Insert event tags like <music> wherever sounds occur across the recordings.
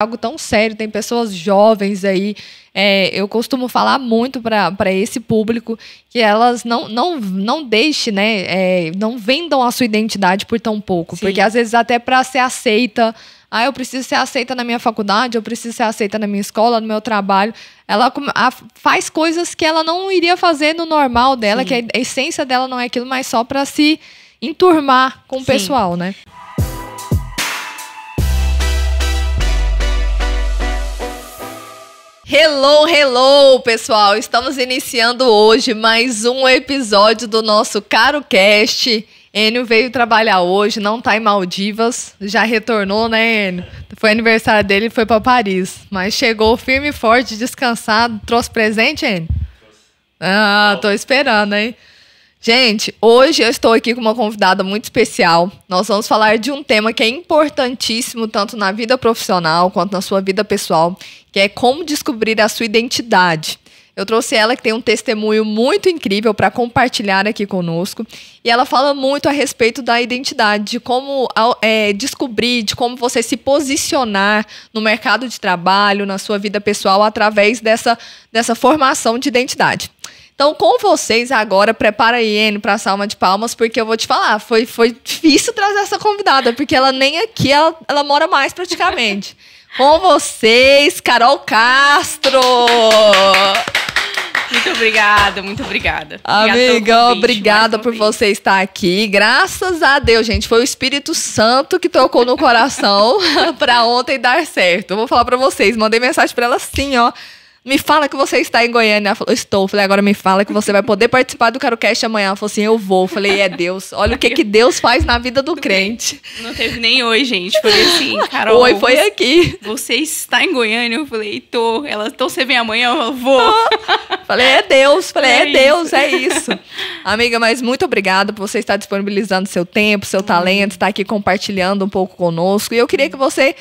algo tão sério. Tem pessoas jovens aí. É, eu costumo falar muito para esse público que elas não não não deixe, né? É, não vendam a sua identidade por tão pouco, Sim. porque às vezes até para ser aceita ah, eu preciso ser aceita na minha faculdade, eu preciso ser aceita na minha escola, no meu trabalho. Ela faz coisas que ela não iria fazer no normal dela, Sim. que a essência dela não é aquilo, mas só para se enturmar com Sim. o pessoal, né? Hello, hello, pessoal! Estamos iniciando hoje mais um episódio do nosso Caro Cast. Enio veio trabalhar hoje, não tá em Maldivas, já retornou, né, Enio? Foi aniversário dele, foi para Paris, mas chegou firme e forte, descansado. Trouxe presente, Enio? Ah, tô esperando, hein? Gente, hoje eu estou aqui com uma convidada muito especial. Nós vamos falar de um tema que é importantíssimo tanto na vida profissional quanto na sua vida pessoal, que é Como Descobrir a Sua Identidade. Eu trouxe ela que tem um testemunho muito incrível para compartilhar aqui conosco. E ela fala muito a respeito da identidade, de como é, descobrir, de como você se posicionar no mercado de trabalho, na sua vida pessoal, através dessa, dessa formação de identidade. Então, com vocês agora, prepara aí, Enio, para a salma de palmas, porque eu vou te falar, foi, foi difícil trazer essa convidada, porque ela nem aqui, ela, ela mora mais praticamente. <laughs> Com vocês, Carol Castro! Muito obrigada, muito obrigada. Amiga, obrigada por você estar aqui. Graças a Deus, gente. Foi o Espírito Santo que tocou no coração <laughs> para ontem dar certo. Vou falar para vocês. Mandei mensagem para ela assim, ó me fala que você está em Goiânia. Ela falou, estou. falei, agora me fala que você vai poder participar do CaroCast amanhã. Ela falou assim, eu vou. falei, é Deus. Olha o que, que Deus faz na vida do crente. Não teve nem oi, gente. Foi assim, <laughs> Carol. Oi, foi aqui. Você está em Goiânia? Eu falei, tô. Ela, então você vem amanhã? Eu vou. falei, é Deus. Falei, é, é Deus, isso. é isso. Amiga, mas muito obrigada por você estar disponibilizando seu tempo, seu talento, estar aqui compartilhando um pouco conosco. E eu queria que você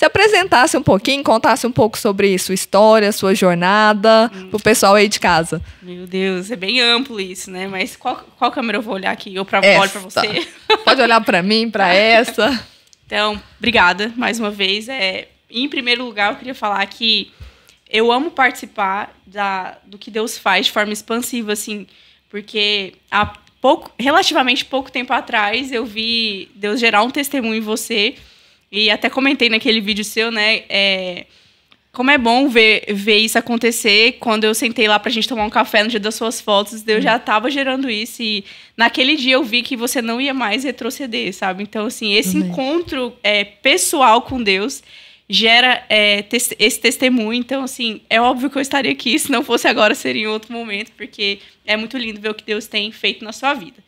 se apresentasse um pouquinho, contasse um pouco sobre sua história, sua jornada, hum. pro pessoal aí de casa. Meu Deus, é bem amplo isso, né? Mas qual, qual câmera eu vou olhar aqui? Eu pra, olho pra você? <laughs> Pode olhar para mim, para <laughs> essa. Então, obrigada mais uma vez. É, em primeiro lugar, eu queria falar que eu amo participar da, do que Deus faz de forma expansiva, assim, porque há pouco, relativamente pouco tempo atrás eu vi Deus gerar um testemunho em você e até comentei naquele vídeo seu, né? É, como é bom ver, ver isso acontecer. Quando eu sentei lá pra gente tomar um café no dia das suas fotos, eu já hum. tava gerando isso. E naquele dia eu vi que você não ia mais retroceder, sabe? Então, assim, esse Também. encontro é, pessoal com Deus gera é, tes esse testemunho. Então, assim, é óbvio que eu estaria aqui. <laughs> Se não fosse agora, seria em outro momento, porque é muito lindo ver o que Deus tem feito na sua vida.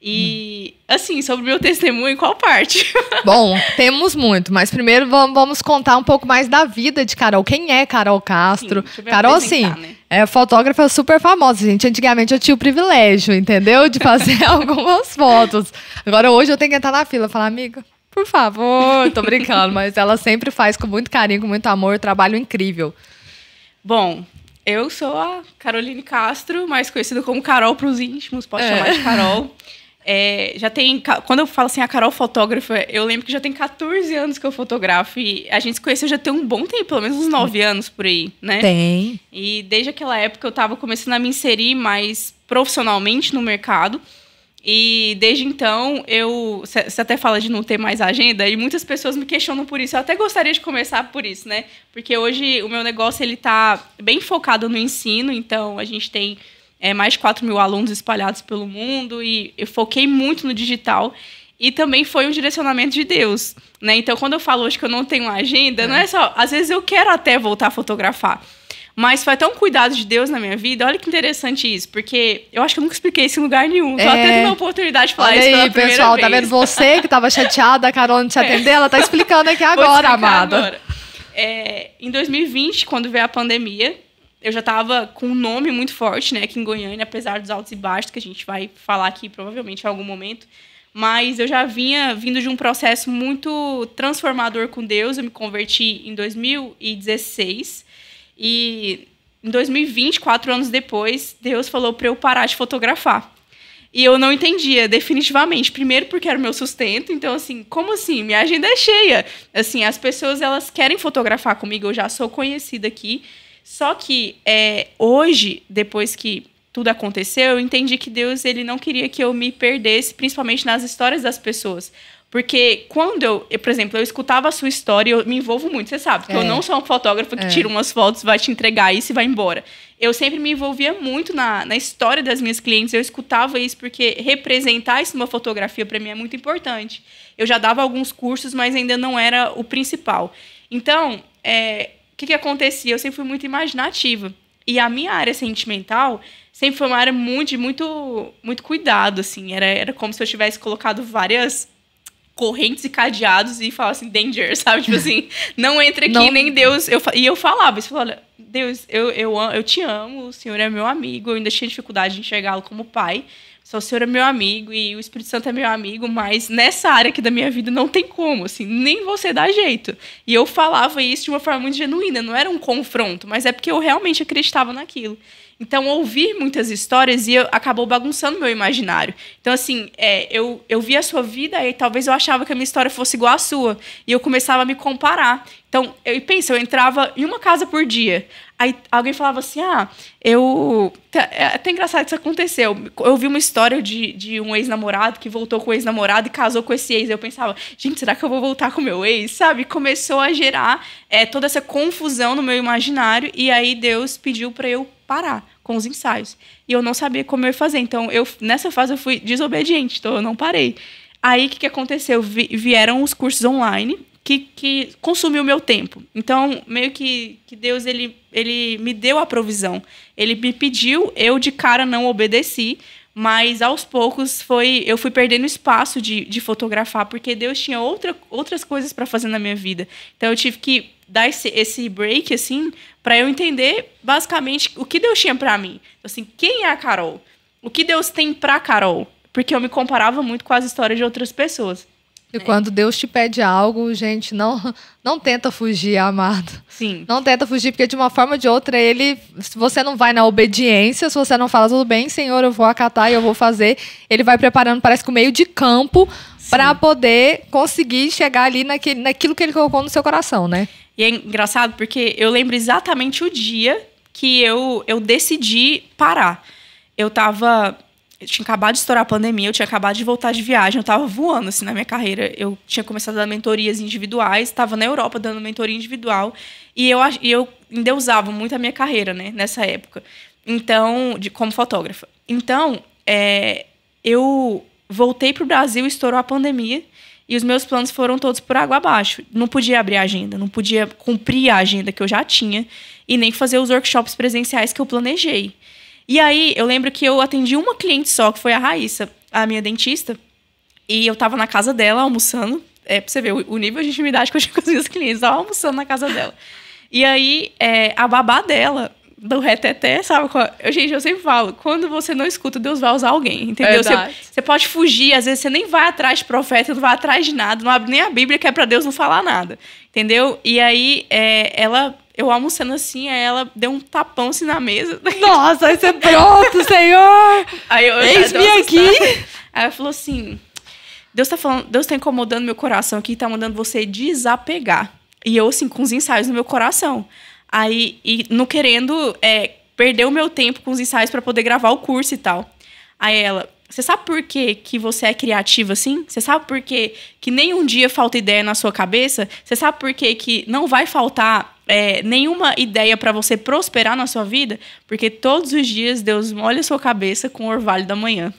E, assim, sobre o meu testemunho, qual parte? <laughs> Bom, temos muito, mas primeiro vamos contar um pouco mais da vida de Carol. Quem é Carol Castro? Sim, Carol, sim, né? é fotógrafa super famosa, gente. Antigamente eu tinha o privilégio, entendeu? De fazer <laughs> algumas fotos. Agora, hoje eu tenho que entrar na fila e falar, amiga, por favor, tô brincando, mas ela sempre faz com muito carinho, com muito amor, trabalho incrível. Bom, eu sou a Caroline Castro, mais conhecida como Carol para os íntimos, pode é. chamar de Carol. <laughs> É, já tem. Quando eu falo assim, a Carol fotógrafa, eu lembro que já tem 14 anos que eu fotografo. E a gente se conheceu já tem um bom tempo, pelo menos uns 9 anos por aí, né? Tem. E desde aquela época eu estava começando a me inserir mais profissionalmente no mercado. E desde então, eu. Você até fala de não ter mais agenda, e muitas pessoas me questionam por isso. Eu até gostaria de começar por isso, né? Porque hoje o meu negócio ele tá bem focado no ensino, então a gente tem é, mais de 4 mil alunos espalhados pelo mundo, e eu foquei muito no digital. E também foi um direcionamento de Deus. Né? Então, quando eu falo hoje que eu não tenho agenda, é. não é só. Às vezes eu quero até voltar a fotografar. Mas foi até um cuidado de Deus na minha vida. Olha que interessante isso, porque eu acho que eu nunca expliquei isso em lugar nenhum. Tô é. até a oportunidade de falar Olha isso pela aí, primeira pessoal, tá vez. tá vendo você que tava chateada, a Carol não te <laughs> é. atendeu? Ela tá explicando aqui agora, amada. Agora. É, em 2020, quando veio a pandemia, eu já estava com um nome muito forte, né, aqui em Goiânia, apesar dos altos e baixos que a gente vai falar aqui provavelmente em algum momento, mas eu já vinha vindo de um processo muito transformador com Deus. Eu me converti em 2016 e em 2020, quatro anos depois, Deus falou para eu parar de fotografar. E eu não entendia, definitivamente. Primeiro, porque era o meu sustento. Então, assim, como assim? Minha agenda é cheia. Assim, as pessoas, elas querem fotografar comigo. Eu já sou conhecida aqui. Só que é, hoje, depois que tudo aconteceu, eu entendi que Deus ele não queria que eu me perdesse, principalmente nas histórias das pessoas. Porque quando eu, eu, por exemplo, eu escutava a sua história, eu me envolvo muito, você sabe, que é. eu não sou um fotógrafo que é. tira umas fotos, vai te entregar isso e vai embora. Eu sempre me envolvia muito na, na história das minhas clientes, eu escutava isso porque representar isso numa fotografia para mim é muito importante. Eu já dava alguns cursos, mas ainda não era o principal. Então, é, que, que acontecia? Eu sempre fui muito imaginativa. E a minha área sentimental sempre foi uma área muito, muito, muito cuidado, assim. Era, era como se eu tivesse colocado várias correntes e cadeados e falasse assim, danger, <laughs> sabe? Tipo assim, não entra aqui, não. nem Deus. Eu, e eu falava, Deus, eu, eu, eu te amo, o Senhor é meu amigo, eu ainda tinha dificuldade de enxergá-lo como pai só o senhor é meu amigo e o Espírito Santo é meu amigo, mas nessa área aqui da minha vida não tem como, assim, nem você dá jeito. E eu falava isso de uma forma muito genuína, não era um confronto, mas é porque eu realmente acreditava naquilo. Então, ouvir muitas histórias e eu, acabou bagunçando meu imaginário. Então, assim, é, eu, eu via a sua vida e talvez eu achava que a minha história fosse igual à sua. E eu começava a me comparar. Então, eu pensa, eu entrava em uma casa por dia. Aí alguém falava assim: ah, eu. Tá, é até engraçado que isso aconteceu. Eu vi uma história de, de um ex-namorado que voltou com o ex-namorado e casou com esse ex. Eu pensava, gente, será que eu vou voltar com o meu ex? Sabe? Começou a gerar é, toda essa confusão no meu imaginário. E aí Deus pediu para eu parar com os ensaios. E eu não sabia como eu ia fazer. Então, eu nessa fase eu fui desobediente, então eu não parei. Aí, o que, que aconteceu? Vi, vieram os cursos online, que, que, consumiu o meu tempo. Então, meio que, que Deus ele, ele me deu a provisão. Ele me pediu, eu de cara não obedeci, mas aos poucos foi, eu fui perdendo espaço de, de fotografar, porque Deus tinha outra, outras coisas para fazer na minha vida. Então eu tive que dar esse, esse break, assim, para eu entender basicamente o que Deus tinha para mim. Assim, quem é a Carol? O que Deus tem para Carol? Porque eu me comparava muito com as histórias de outras pessoas. E é. quando Deus te pede algo, gente, não não tenta fugir, amado. Sim. Não tenta fugir, porque de uma forma ou de outra, ele. Se você não vai na obediência, se você não fala, tudo bem, Senhor, eu vou acatar e eu vou fazer, ele vai preparando, parece que o meio de campo, para poder conseguir chegar ali naquele, naquilo que ele colocou no seu coração, né? E é engraçado porque eu lembro exatamente o dia que eu, eu decidi parar. Eu tava eu tinha acabado de estourar a pandemia, eu tinha acabado de voltar de viagem, eu estava voando assim na minha carreira. Eu tinha começado a dar mentorias individuais, estava na Europa dando mentoria individual e eu e eu endeusava muito a minha carreira, né, nessa época. Então, de como fotógrafa. Então, é, eu voltei pro Brasil, estourou a pandemia e os meus planos foram todos por água abaixo. Não podia abrir a agenda, não podia cumprir a agenda que eu já tinha e nem fazer os workshops presenciais que eu planejei. E aí, eu lembro que eu atendi uma cliente só, que foi a Raíssa, a minha dentista. E eu tava na casa dela almoçando. É, pra você ver o, nível de intimidade que eu tinha <laughs> com as minhas clientes. Eu tava almoçando na casa dela. E aí, é, a babá dela do reteté, sabe? Eu, gente, eu sempre falo, quando você não escuta, Deus vai usar alguém, entendeu? Você, você, pode fugir, às vezes você nem vai atrás de profeta, não vai atrás de nada, não abre nem a Bíblia, que é pra Deus não falar nada, entendeu? E aí, é, ela eu almoçando assim, aí ela deu um tapão assim na mesa. <laughs> Nossa, aí você pronto, Senhor! Aí eu Eis-me aqui! Aí ela falou assim: Deus tá falando, Deus tá incomodando meu coração aqui, tá mandando você desapegar. E eu, assim, com os ensaios no meu coração. Aí, e não querendo é, perder o meu tempo com os ensaios para poder gravar o curso e tal. Aí ela, você sabe por que, que você é criativa assim? Você sabe por que, que nem um dia falta ideia na sua cabeça? Você sabe por que, que não vai faltar é, nenhuma ideia para você prosperar na sua vida? Porque todos os dias Deus molha a sua cabeça com o orvalho da manhã.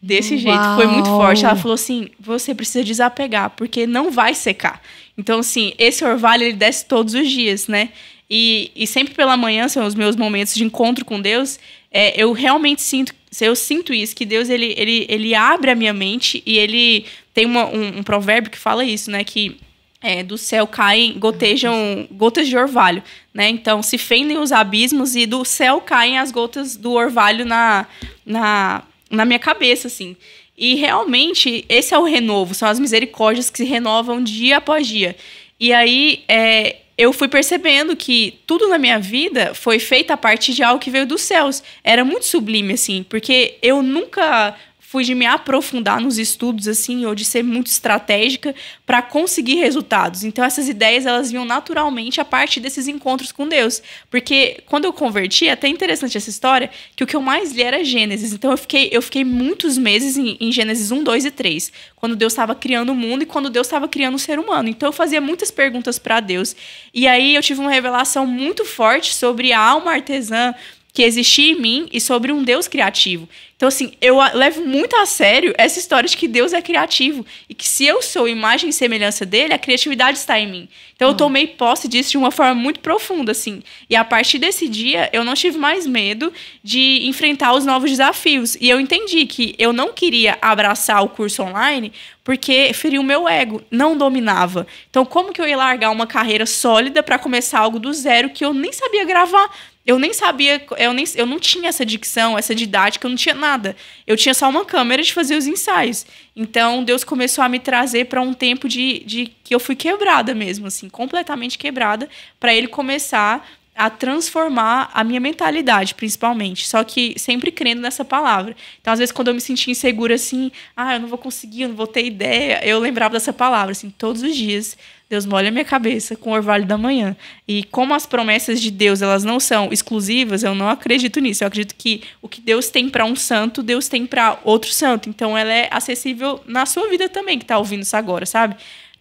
Desse Uau. jeito, foi muito forte. Ela falou assim: você precisa desapegar, porque não vai secar. Então, assim, esse orvalho ele desce todos os dias, né? E, e sempre pela manhã são os meus momentos de encontro com Deus. É, eu realmente sinto, eu sinto isso, que Deus ele, ele, ele abre a minha mente e ele tem uma, um, um provérbio que fala isso, né? Que é, do céu caem, gotejam gotas de orvalho, né? Então se fendem os abismos e do céu caem as gotas do orvalho na, na, na minha cabeça, assim. E realmente esse é o renovo, são as misericórdias que se renovam dia após dia. E aí é, eu fui percebendo que tudo na minha vida foi feito a partir de algo que veio dos céus. Era muito sublime, assim, porque eu nunca fui de me aprofundar nos estudos assim ou de ser muito estratégica para conseguir resultados. Então essas ideias elas vinham naturalmente a partir desses encontros com Deus, porque quando eu converti, é até interessante essa história, que o que eu mais li era Gênesis. Então eu fiquei eu fiquei muitos meses em, em Gênesis 1, 2 e 3, quando Deus estava criando o mundo e quando Deus estava criando o ser humano. Então eu fazia muitas perguntas para Deus. E aí eu tive uma revelação muito forte sobre a alma artesã que existia em mim e sobre um Deus criativo. Então, assim, eu levo muito a sério essa história de que Deus é criativo e que se eu sou imagem e semelhança dele, a criatividade está em mim. Então, eu hum. tomei posse disso de uma forma muito profunda, assim. E a partir desse dia, eu não tive mais medo de enfrentar os novos desafios. E eu entendi que eu não queria abraçar o curso online porque feria o meu ego, não dominava. Então, como que eu ia largar uma carreira sólida para começar algo do zero que eu nem sabia gravar? eu nem sabia, eu, nem, eu não tinha essa dicção, essa didática, eu não tinha nada. Eu tinha só uma câmera de fazer os ensaios. Então Deus começou a me trazer para um tempo de, de que eu fui quebrada mesmo, assim, completamente quebrada, para Ele começar a transformar a minha mentalidade, principalmente. Só que sempre crendo nessa palavra. Então, às vezes, quando eu me sentia insegura, assim, ah, eu não vou conseguir, eu não vou ter ideia, eu lembrava dessa palavra, assim, todos os dias. Deus molha minha cabeça com o orvalho da manhã. E como as promessas de Deus, elas não são exclusivas, eu não acredito nisso. Eu acredito que o que Deus tem para um santo, Deus tem para outro santo. Então ela é acessível na sua vida também que está ouvindo isso agora, sabe?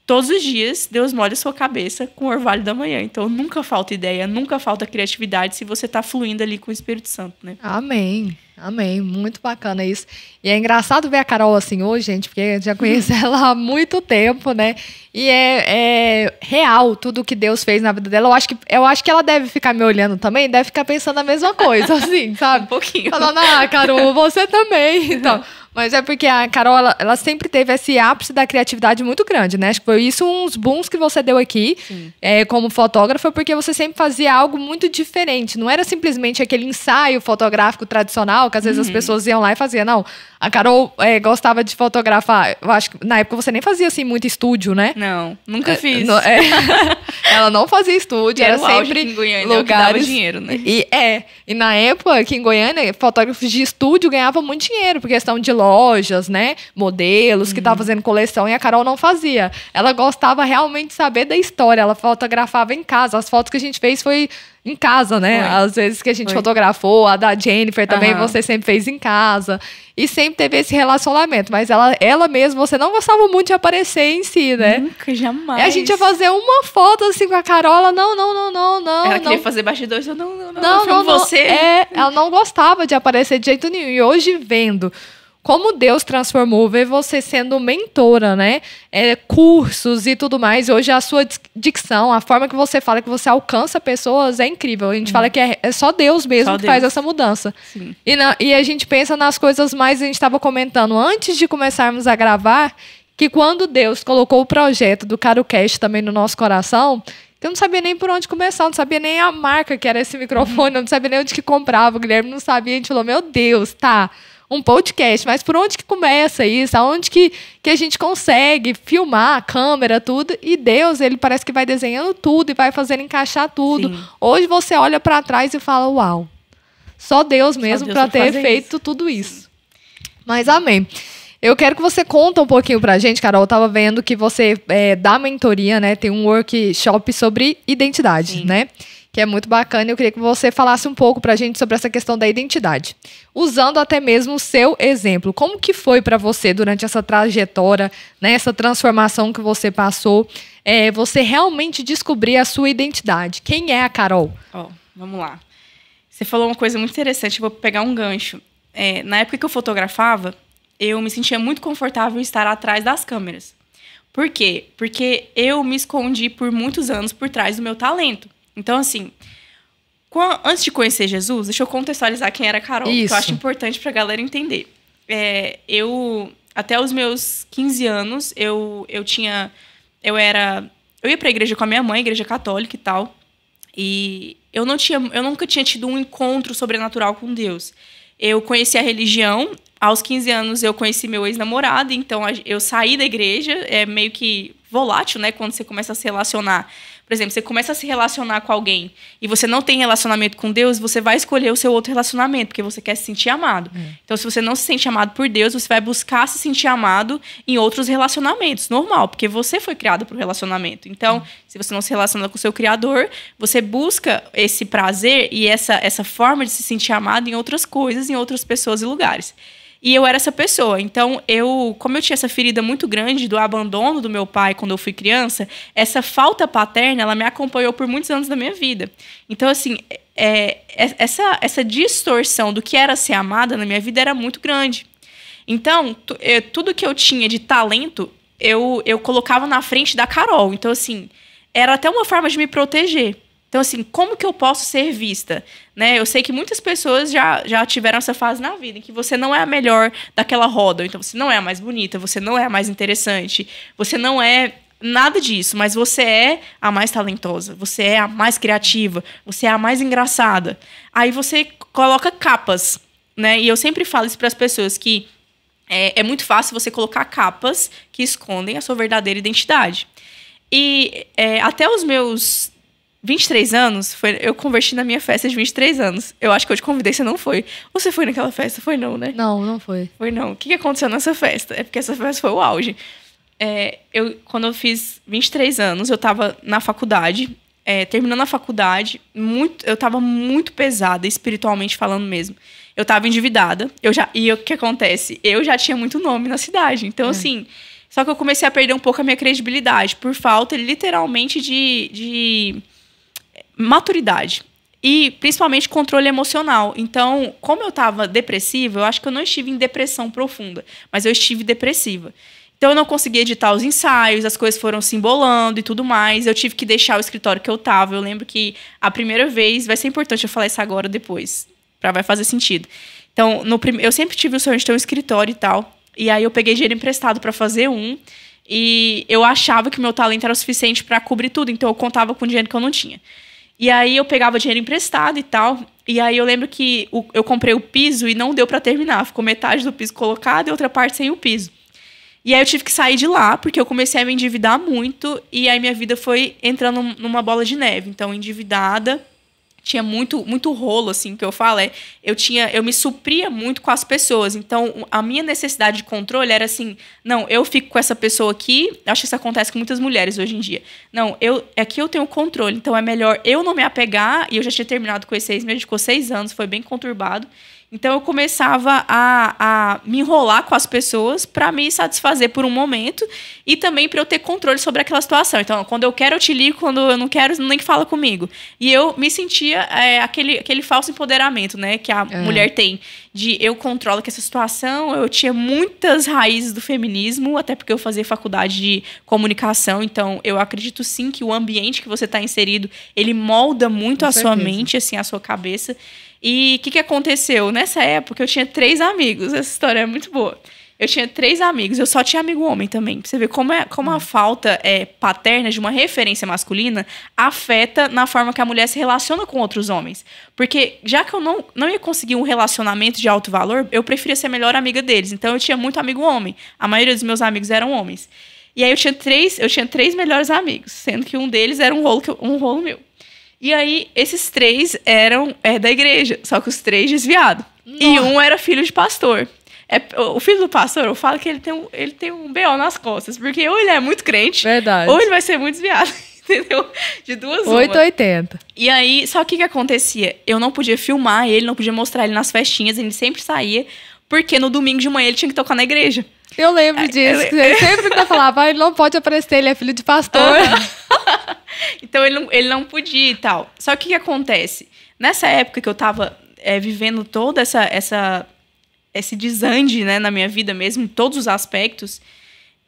todos os dias Deus molha sua cabeça com o orvalho da manhã. Então nunca falta ideia, nunca falta criatividade se você está fluindo ali com o Espírito Santo, né? Amém. Amém, muito bacana isso. E é engraçado ver a Carol assim hoje, gente, porque eu já conheço <laughs> ela há muito tempo, né? E é, é, real tudo que Deus fez na vida dela. Eu acho, que, eu acho que ela deve ficar me olhando também, deve ficar pensando a mesma coisa, <laughs> assim, sabe? Um pouquinho. Falando, ah, Carol, você também. <laughs> Então, mas é porque a Carol, ela, ela, sempre teve esse ápice da criatividade muito grande, né? Acho que foi isso uns booms que você deu aqui é, como fotógrafa, porque você sempre fazia algo muito diferente. Não era simplesmente aquele ensaio fotográfico tradicional, que às vezes as uhum. pessoas iam lá e faziam. Não, a Carol é, gostava de fotografar. Eu acho que na época você nem fazia assim muito estúdio, né? Não, nunca é, fiz. É. <laughs> ela não fazia estúdio, era, era sempre em Goiânia, é lugares. dinheiro, né? E, é, e na época aqui em Goiânia, fotógrafos de estúdio ganhavam muito dinheiro, por questão de loja lojas, né? Modelos, uhum. que estavam fazendo coleção, e a Carol não fazia. Ela gostava realmente de saber da história, ela fotografava em casa. As fotos que a gente fez foi em casa, né? Foi. Às vezes que a gente foi. fotografou, a da Jennifer também uhum. você sempre fez em casa. E sempre teve esse relacionamento. Mas ela, ela mesma, você não gostava muito de aparecer em si, né? Nunca, jamais. E a gente ia fazer uma foto assim com a Carola. Não, não, não, não, não. Ela não. queria fazer bastidores, eu não, não, não, não, não, não você. É, ela não gostava de aparecer de jeito nenhum. E hoje vendo como Deus transformou ver você sendo mentora, né? É, cursos e tudo mais. Hoje a sua dicção, a forma que você fala, que você alcança pessoas é incrível. A gente uhum. fala que é, é, só Deus mesmo só que Deus. faz essa mudança. Sim. E, e a gente pensa nas coisas mais, a gente estava comentando antes de começarmos a gravar, que quando Deus colocou o projeto do CaroCast também no nosso coração, eu não sabia nem por onde começar, não sabia nem a marca que era esse microfone, eu não sabia nem onde que comprava, o Guilherme não sabia, a gente falou, meu Deus, tá um podcast, mas por onde que começa isso? Aonde que, que a gente consegue filmar a câmera, tudo? E Deus, ele parece que vai desenhando tudo e vai fazendo encaixar tudo. Sim. Hoje você olha para trás e fala: Uau, só Deus mesmo para ter feito isso. tudo isso. Mas amém. Eu quero que você conta um pouquinho pra gente, Carol. Eu tava vendo que você é, dá mentoria, né? Tem um workshop sobre identidade, Sim. né? que é muito bacana. Eu queria que você falasse um pouco para a gente sobre essa questão da identidade, usando até mesmo o seu exemplo. Como que foi para você durante essa trajetória, né, essa transformação que você passou, é, você realmente descobrir a sua identidade? Quem é a Carol? Oh, vamos lá. Você falou uma coisa muito interessante, vou pegar um gancho. É, na época que eu fotografava, eu me sentia muito confortável em estar atrás das câmeras. Por quê? Porque eu me escondi por muitos anos por trás do meu talento. Então, assim, antes de conhecer Jesus, deixa eu contextualizar quem era a Carol, Isso. que eu acho importante pra galera entender. É, eu, até os meus 15 anos, eu, eu tinha. Eu era. Eu ia pra igreja com a minha mãe, igreja católica e tal. E eu, não tinha, eu nunca tinha tido um encontro sobrenatural com Deus. Eu conheci a religião. Aos 15 anos eu conheci meu ex-namorado, então eu saí da igreja, é meio que volátil, né, quando você começa a se relacionar por exemplo, você começa a se relacionar com alguém e você não tem relacionamento com Deus, você vai escolher o seu outro relacionamento, porque você quer se sentir amado. É. Então, se você não se sente amado por Deus, você vai buscar se sentir amado em outros relacionamentos. Normal, porque você foi criado para o relacionamento. Então, é. se você não se relaciona com o seu Criador, você busca esse prazer e essa, essa forma de se sentir amado em outras coisas, em outras pessoas e lugares. E eu era essa pessoa. Então, eu, como eu tinha essa ferida muito grande do abandono do meu pai quando eu fui criança, essa falta paterna, ela me acompanhou por muitos anos da minha vida. Então, assim, é, é essa, essa distorção do que era ser amada na minha vida era muito grande. Então, eu, é, tudo que eu tinha de talento, eu, eu colocava na frente da Carol. Então, assim, era até uma forma de me proteger. Então, assim, como que eu posso ser vista? Né? Eu sei que muitas pessoas já, já tiveram essa fase na vida, em que você não é a melhor daquela roda, então você não é a mais bonita, você não é a mais interessante, você não é nada disso, mas você é a mais talentosa, você é a mais criativa, você é a mais engraçada. Aí você coloca capas, né? E eu sempre falo isso para as pessoas que é, é muito fácil você colocar capas que escondem a sua verdadeira identidade. E é, até os meus 23 anos, foi, eu converti na minha festa de 23 anos. Eu acho que eu te convidei, você não foi. Ou você foi naquela festa? Foi não, né? Não, não foi. Foi não. O que aconteceu nessa festa? É porque essa festa foi o auge. É, eu, quando eu fiz 23 anos, eu tava na faculdade, é, terminando a faculdade, muito, eu tava muito pesada, espiritualmente falando mesmo. Eu tava endividada, eu já, e o que acontece? Eu já tinha muito nome na cidade. Então, é. assim, só que eu comecei a perder um pouco a minha credibilidade, por falta, literalmente, de, de maturidade e principalmente controle emocional. Então, como eu estava depressiva, eu acho que eu não estive em depressão profunda, mas eu estive depressiva. Então, eu não consegui editar os ensaios, as coisas foram se embolando e tudo mais. Eu tive que deixar o escritório que eu estava. Eu lembro que a primeira vez, vai ser importante eu falar isso agora ou depois, para vai fazer sentido. Então, no prim... eu sempre tive o sonho de ter um escritório e tal. E aí eu peguei dinheiro emprestado para fazer um. E eu achava que meu talento era o suficiente para cobrir tudo, então eu contava com o dinheiro que eu não tinha. E aí eu pegava dinheiro emprestado e tal. E aí eu lembro que o, eu comprei o piso e não deu para terminar. Ficou metade do piso colocado e outra parte sem o piso. E aí eu tive que sair de lá, porque eu comecei a me endividar muito. E aí minha vida foi entrando numa bola de neve. Então, endividada tinha muito muito rolo assim que eu falo é eu tinha eu me supria muito com as pessoas então a minha necessidade de controle era assim não eu fico com essa pessoa aqui acho que isso acontece com muitas mulheres hoje em dia não eu aqui é eu tenho controle então é melhor eu não me apegar e eu já tinha terminado com seis meses ficou seis anos foi bem conturbado então eu começava a, a me enrolar com as pessoas para me satisfazer por um momento e também para eu ter controle sobre aquela situação. Então, quando eu quero, eu te ligo, quando eu não quero, nem que fala comigo. E eu me sentia é, aquele, aquele falso empoderamento, né, que a é. mulher tem de eu controlo que essa situação. Eu tinha muitas raízes do feminismo, até porque eu fazia faculdade de comunicação, então eu acredito sim que o ambiente que você está inserido, ele molda muito com a certeza. sua mente, assim, a sua cabeça. E o que, que aconteceu? Nessa época eu tinha três amigos, essa história é muito boa. Eu tinha três amigos, eu só tinha amigo homem também. Pra você ver como, é, como a hum. falta é, paterna de uma referência masculina afeta na forma que a mulher se relaciona com outros homens. Porque já que eu não, não ia conseguir um relacionamento de alto valor, eu preferia ser a melhor amiga deles. Então eu tinha muito amigo homem. A maioria dos meus amigos eram homens. E aí eu tinha três, eu tinha três melhores amigos, sendo que um deles era um rolo, um rolo meu. E aí, esses três eram é, da igreja, só que os três desviados. E um era filho de pastor. É, o filho do pastor, eu falo que ele tem um, ele tem um B.O. nas costas, porque ou ele é muito crente, Verdade. ou ele vai ser muito desviado. <laughs> Entendeu? De duas 880. E aí, só que o que acontecia? Eu não podia filmar ele, não podia mostrar ele nas festinhas, ele sempre saía, porque no domingo de manhã ele tinha que tocar na igreja. Eu lembro é, disso. Ele <laughs> sempre que eu falava, ele não pode aparecer, ele é filho de pastor. <laughs> então ele não, ele não podia e tal. Só que o que acontece? Nessa época que eu tava é, vivendo toda essa, essa esse desande né, na minha vida mesmo, em todos os aspectos,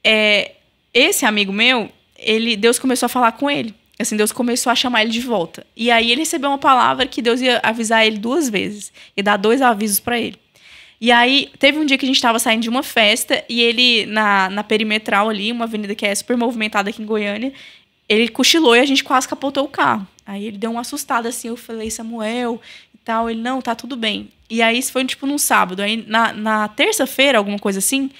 é, esse amigo meu, ele Deus começou a falar com ele. Assim, Deus começou a chamar ele de volta. E aí ele recebeu uma palavra que Deus ia avisar ele duas vezes. E dar dois avisos para ele. E aí, teve um dia que a gente estava saindo de uma festa e ele, na, na perimetral ali, uma avenida que é super movimentada aqui em Goiânia, ele cochilou e a gente quase capotou o carro. Aí ele deu um assustado assim, eu falei, Samuel e tal. Ele, não, tá tudo bem. E aí isso foi tipo num sábado. Aí na, na terça-feira, alguma coisa assim,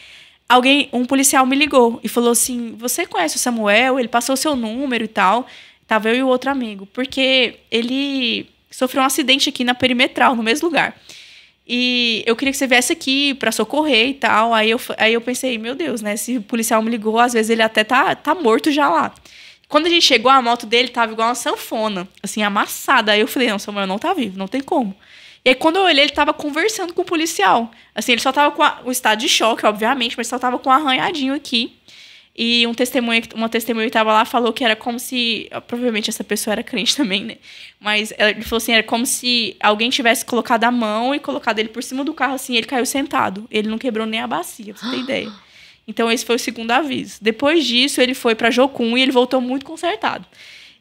alguém, um policial me ligou e falou assim: Você conhece o Samuel? Ele passou o seu número e tal. Tava eu e o outro amigo. Porque ele sofreu um acidente aqui na perimetral, no mesmo lugar. E eu queria que você viesse aqui para socorrer e tal. Aí eu, aí eu pensei, meu Deus, né? Se o policial me ligou, às vezes ele até tá, tá morto já lá. Quando a gente chegou, a moto dele tava igual uma sanfona, assim, amassada. Aí eu falei, não, Samuel não tá vivo, não tem como. E aí, quando eu olhei, ele tava conversando com o policial. Assim, ele só tava com a, o estado de choque, obviamente, mas só tava com um arranhadinho aqui. E um testemunha, uma testemunha que estava lá falou que era como se. Provavelmente essa pessoa era crente <laughs> também, né? Mas ele falou assim: era como se alguém tivesse colocado a mão e colocado ele por cima do carro assim, ele caiu sentado. Ele não quebrou nem a bacia, pra você tem <gasps> ideia. Então, esse foi o segundo aviso. Depois disso, ele foi para Jocum e ele voltou muito consertado.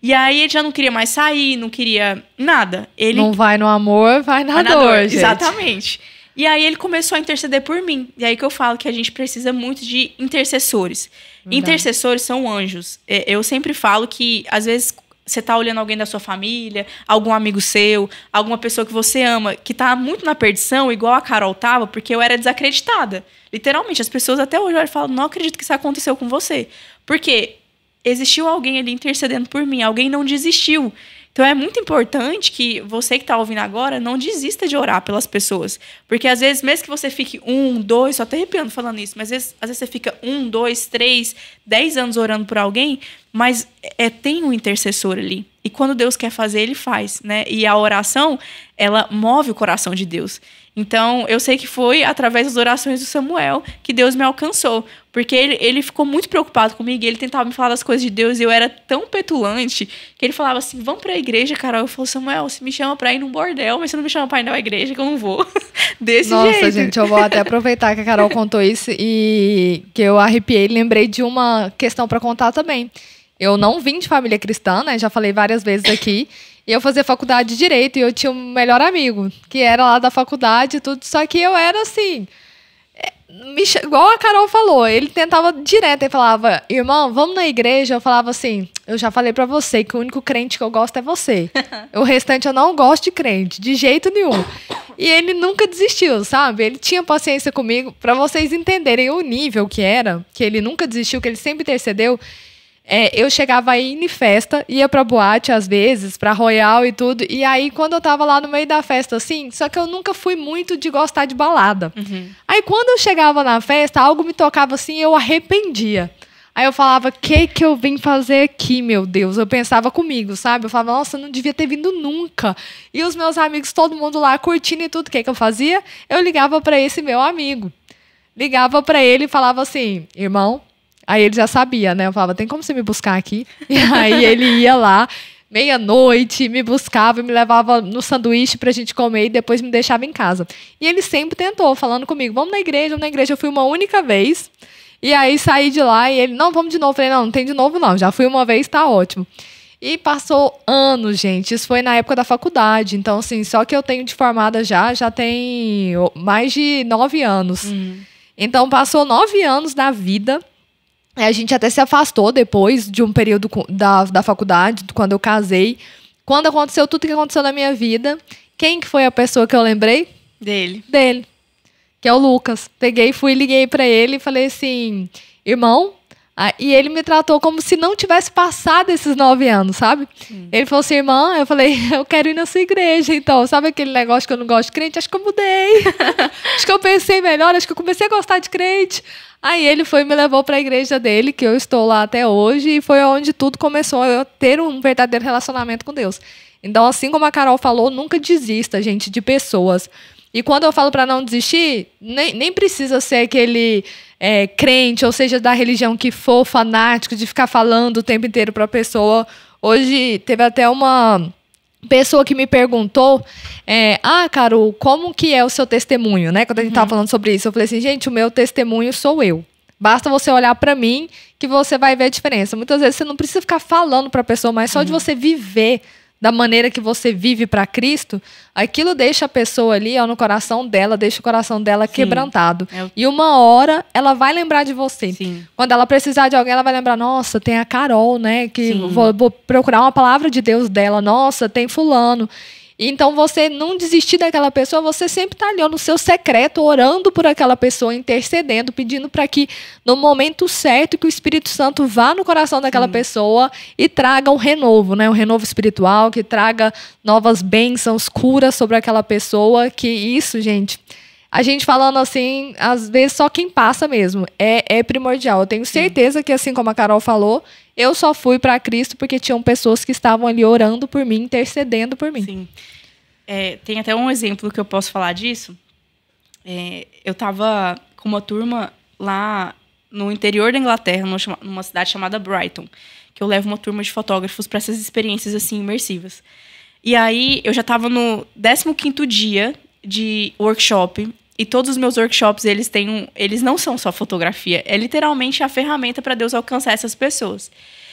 E aí ele já não queria mais sair, não queria nada. Ele Não vai no amor, vai na, vai na dor, dor. Exatamente. E aí ele começou a interceder por mim. E aí que eu falo que a gente precisa muito de intercessores. Verdade. Intercessores são anjos. Eu sempre falo que, às vezes, você tá olhando alguém da sua família, algum amigo seu, alguma pessoa que você ama, que tá muito na perdição, igual a Carol tava, porque eu era desacreditada. Literalmente, as pessoas até hoje falam, não acredito que isso aconteceu com você. Porque existiu alguém ali intercedendo por mim, alguém não desistiu. Então é muito importante que você que está ouvindo agora não desista de orar pelas pessoas. Porque às vezes, mesmo que você fique um, dois, só até arrepiando falando isso, mas às vezes, às vezes você fica um, dois, três, dez anos orando por alguém, mas é, tem um intercessor ali. E quando Deus quer fazer, ele faz, né? E a oração, ela move o coração de Deus. Então, eu sei que foi através das orações do Samuel que Deus me alcançou. Porque ele, ele ficou muito preocupado comigo, ele tentava me falar das coisas de Deus, e eu era tão petulante que ele falava assim: vamos pra igreja, Carol. Eu falo, Samuel, você me chama pra ir num bordel, mas você não me chama pra ir na igreja, que eu não vou. <laughs> Desse Nossa, jeito. Nossa, gente, eu vou até aproveitar que a Carol contou isso e que eu arrepiei lembrei de uma questão para contar também. Eu não vim de família cristã, né? Já falei várias vezes aqui. E eu fazia faculdade de direito e eu tinha um melhor amigo, que era lá da faculdade e tudo, só que eu era assim. É, igual a Carol falou, ele tentava direto, ele falava, irmão, vamos na igreja. Eu falava assim: eu já falei para você que o único crente que eu gosto é você. <laughs> o restante eu não gosto de crente, de jeito nenhum. E ele nunca desistiu, sabe? Ele tinha paciência comigo, para vocês entenderem o nível que era, que ele nunca desistiu, que ele sempre intercedeu. É, eu chegava aí em festa, ia pra boate às vezes, pra Royal e tudo. E aí, quando eu tava lá no meio da festa, assim, só que eu nunca fui muito de gostar de balada. Uhum. Aí, quando eu chegava na festa, algo me tocava assim eu arrependia. Aí eu falava, que que eu vim fazer aqui, meu Deus? Eu pensava comigo, sabe? Eu falava, nossa, eu não devia ter vindo nunca. E os meus amigos, todo mundo lá curtindo e tudo, o que que eu fazia? Eu ligava para esse meu amigo. Ligava para ele e falava assim, irmão, Aí ele já sabia, né? Eu falava, tem como você me buscar aqui? <laughs> E aí ele ia lá, meia-noite, me buscava e me levava no sanduíche pra gente comer e depois me deixava em casa. E ele sempre tentou, falando comigo, vamos na igreja, vamos na igreja. Eu fui uma única vez. E aí saí de lá e ele, não, vamos de novo. Eu falei, não, não tem de novo não, já fui uma vez, tá ótimo. E passou anos, gente. Isso foi na época da faculdade. Então, assim, só que eu tenho de formada já, já tem mais de nove anos. Hum. Então, passou nove anos da vida é, a gente até se afastou depois de um período da, da faculdade, quando eu casei. Quando aconteceu tudo que aconteceu na minha vida, quem que foi a pessoa que eu lembrei? Dele. Dele. Que é o Lucas. Peguei, fui, liguei para ele e falei assim: irmão, ah, e ele me tratou como se não tivesse passado esses nove anos, sabe? Hum. Ele falou assim, irmã, eu falei, <laughs> eu quero ir na sua igreja, então. Sabe aquele negócio que eu não gosto de crente? Acho que eu mudei. <laughs> acho que eu pensei melhor, acho que eu comecei a gostar de crente. Aí ele foi e me levou para a igreja dele, que eu estou lá até hoje, e foi onde tudo começou, eu ter um verdadeiro relacionamento com Deus. Então, assim como a Carol falou, nunca desista, gente, de pessoas. E quando eu falo para não desistir, nem, nem precisa ser aquele é, crente, ou seja, da religião que for, fanático, de ficar falando o tempo inteiro para a pessoa. Hoje teve até uma pessoa que me perguntou, é, ah, Carol, como que é o seu testemunho, né? Quando a gente estava uhum. falando sobre isso, eu falei assim, gente, o meu testemunho sou eu. Basta você olhar para mim que você vai ver a diferença. Muitas vezes você não precisa ficar falando para a pessoa, mas só uhum. de você viver da maneira que você vive para Cristo, aquilo deixa a pessoa ali ó, no coração dela, deixa o coração dela Sim. quebrantado. É e uma hora ela vai lembrar de você. Sim. Quando ela precisar de alguém, ela vai lembrar: nossa, tem a Carol, né? Que vou, vou procurar uma palavra de Deus dela. Nossa, tem Fulano. Então, você não desistir daquela pessoa, você sempre está ali ó, no seu secreto, orando por aquela pessoa, intercedendo, pedindo para que no momento certo que o Espírito Santo vá no coração daquela Sim. pessoa e traga um renovo, né? Um renovo espiritual, que traga novas bênçãos, curas sobre aquela pessoa. Que isso, gente a gente falando assim, às vezes só quem passa mesmo. É, é primordial. Eu tenho certeza Sim. que, assim como a Carol falou, eu só fui para Cristo porque tinham pessoas que estavam ali orando por mim, intercedendo por mim. Sim. É, tem até um exemplo que eu posso falar disso. É, eu estava com uma turma lá no interior da Inglaterra, numa cidade chamada Brighton, que eu levo uma turma de fotógrafos para essas experiências assim imersivas. E aí eu já estava no 15 quinto dia de workshop e todos os meus workshops, eles têm um, eles não são só fotografia, é literalmente a ferramenta para Deus alcançar essas pessoas.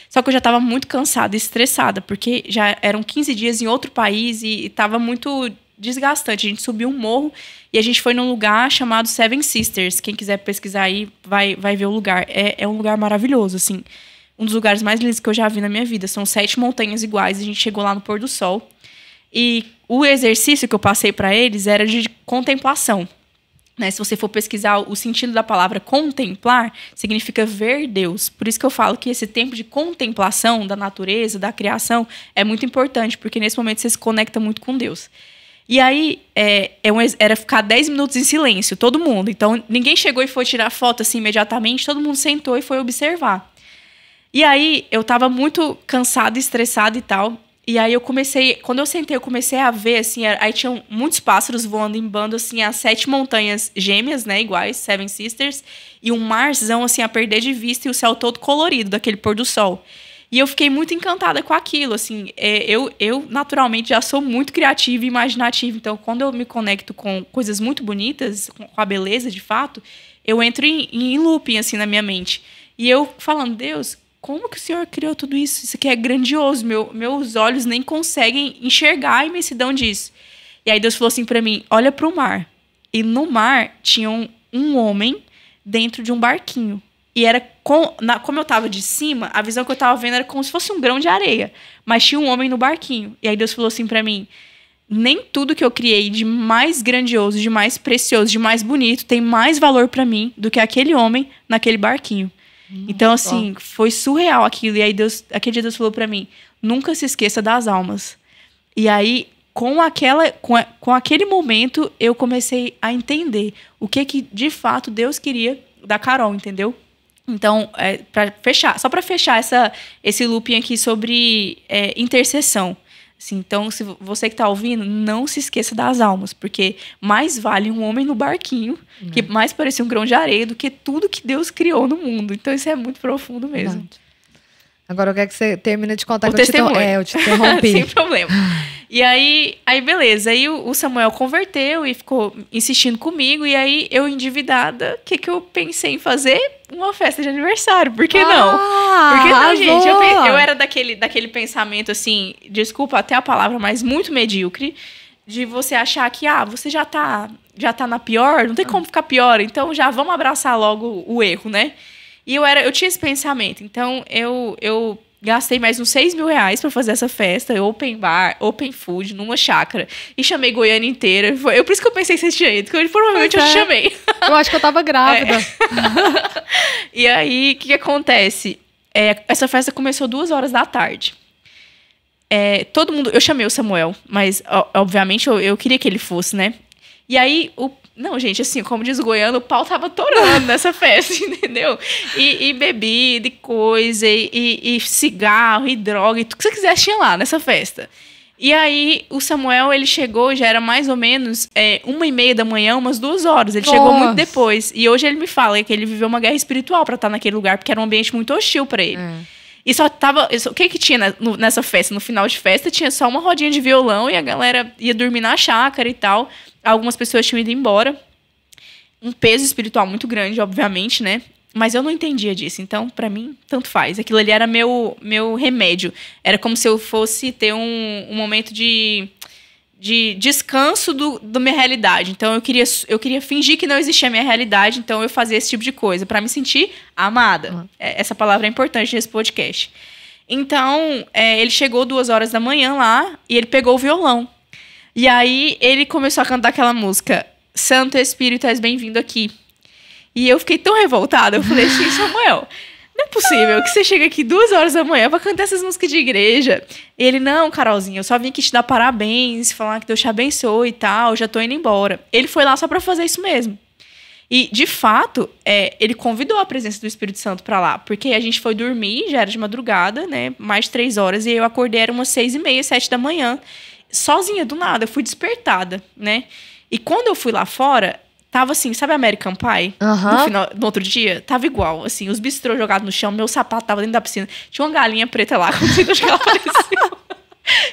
Só que eu já estava muito cansada, estressada, porque já eram 15 dias em outro país e estava muito desgastante. A gente subiu um morro e a gente foi num lugar chamado Seven Sisters. Quem quiser pesquisar aí vai, vai ver o lugar. É, é um lugar maravilhoso, assim. Um dos lugares mais lindos que eu já vi na minha vida. São sete montanhas iguais. A gente chegou lá no pôr do sol. E o exercício que eu passei para eles era de contemplação. Né, se você for pesquisar o sentido da palavra contemplar, significa ver Deus. Por isso que eu falo que esse tempo de contemplação da natureza, da criação, é muito importante, porque nesse momento você se conecta muito com Deus. E aí, é, é era ficar 10 minutos em silêncio, todo mundo. Então, ninguém chegou e foi tirar foto assim imediatamente, todo mundo sentou e foi observar. E aí, eu estava muito cansada, estressada e tal. E aí eu comecei, quando eu sentei, eu comecei a ver, assim, aí tinham muitos pássaros voando em bando, assim, as sete montanhas gêmeas, né, iguais, Seven Sisters, e um marzão, assim, a perder de vista e o céu todo colorido daquele pôr do sol. E eu fiquei muito encantada com aquilo, assim, é, eu, eu naturalmente já sou muito criativa e imaginativa, então quando eu me conecto com coisas muito bonitas, com a beleza de fato, eu entro em, em looping, assim, na minha mente. E eu falando, Deus, como que o Senhor criou tudo isso? Isso aqui é grandioso, meu, meus olhos nem conseguem enxergar a imensidão disso. E aí Deus falou assim para mim: olha para o mar. E no mar tinha um, um, homem dentro de um barquinho. E era com, na, como eu tava de cima, a visão que eu tava vendo era como se fosse um grão de areia, mas tinha um homem no barquinho. E aí Deus falou assim para mim: nem tudo que eu criei de mais grandioso, de mais precioso, de mais bonito tem mais valor para mim do que aquele homem naquele barquinho. Hum, então, assim, foi surreal aquilo. E aí, Deus, aquele dia Deus falou para mim: nunca se esqueça das almas. E aí, com, aquela, com, com aquele momento, eu comecei a entender o que, que de fato Deus queria da Carol, entendeu? Então, é, para fechar, só para fechar essa, esse looping aqui sobre é, intercessão. Então, se você que está ouvindo, não se esqueça das almas, porque mais vale um homem no barquinho, uhum. que mais parecia um grão de areia, do que tudo que Deus criou no mundo. Então, isso é muito profundo mesmo. Verdade. Agora eu quero que você termine de contar o que testemunho. eu te, é, eu te interrompi. <laughs> Sem problema. E aí, aí beleza. Aí o Samuel converteu e ficou insistindo comigo. E aí eu, endividada, o que, que eu pensei em fazer? Uma festa de aniversário. Por que ah, não? Porque não, gente? Eu, eu, era daquele, daquele pensamento assim, desculpa até a palavra, mas muito medíocre. De você achar que, ah, você já tá, já tá na pior, não tem como ficar pior, então já vamos abraçar logo o erro, né? E eu era, eu tinha esse pensamento. Então eu, eu Gastei mais uns 6 mil reais pra fazer essa festa, open bar, open food, numa chácara. E chamei Goiânia inteira. Foi, eu, por isso que eu pensei que vocês tinham ido, porque provavelmente eu te é. chamei. Eu acho que eu tava grávida. É. <laughs> e aí, o que, que acontece? É, essa festa começou duas horas da tarde. É, todo mundo. Eu chamei o Samuel, mas ó, obviamente eu, eu, queria que ele fosse, né? E aí o, não, gente, assim, como diz o goiano, o pau tava torando <laughs> nessa festa, entendeu? E, e bebida, e coisa, e, e, cigarro, e droga, e tudo que você quisesse tinha lá nessa festa. E aí, o Samuel, ele chegou, já era mais ou menos é, uma e meia da manhã, umas duas horas. Ele Nossa. chegou muito depois. E hoje ele me fala que ele viveu uma guerra espiritual para estar naquele lugar, porque era um ambiente muito hostil para ele. É. E só tava. Só, o que que tinha na, no, nessa festa? No final de festa tinha só uma rodinha de violão e a galera ia dormir na chácara e tal algumas pessoas tinham ido embora. Um peso espiritual muito grande, obviamente, né? Mas eu não entendia disso, então para mim tanto faz. Aquilo ali era meu meu remédio. Era como se eu fosse ter um, um momento de de descanso do, da minha realidade. Então eu queria, eu queria fingir que não existia a minha realidade, então eu fazia esse tipo de coisa para me sentir amada. Uhum. É, essa palavra é importante nesse podcast. Então é, ele chegou duas horas da manhã lá e ele pegou o violão. E aí ele começou a cantar aquela música, Santo Espírito, és bem-vindo aqui. E eu fiquei tão revoltada, eu falei assim, <laughs> Samuel, não é possível que você chegue aqui duas horas da manhã pra cantar essas músicas de igreja. E ele, não, Carolzinha, eu só vim aqui te dar parabéns, falar que Deus te abençoe e tal, já tô indo embora. Ele foi lá só pra fazer isso mesmo. E, de fato, é, ele convidou a presença do Espírito Santo para lá, porque a gente foi dormir, já era de madrugada, né? Mais três horas, e eu acordei, era umas seis e meia, sete da manhã sozinha, do nada. Eu fui despertada, né? E quando eu fui lá fora, tava assim, sabe American Pie? Uhum. No, final, no outro dia? Tava igual, assim, os bistrôs jogados no chão, meu sapato tava dentro da piscina. Tinha uma galinha preta lá, não sei de onde ela apareceu.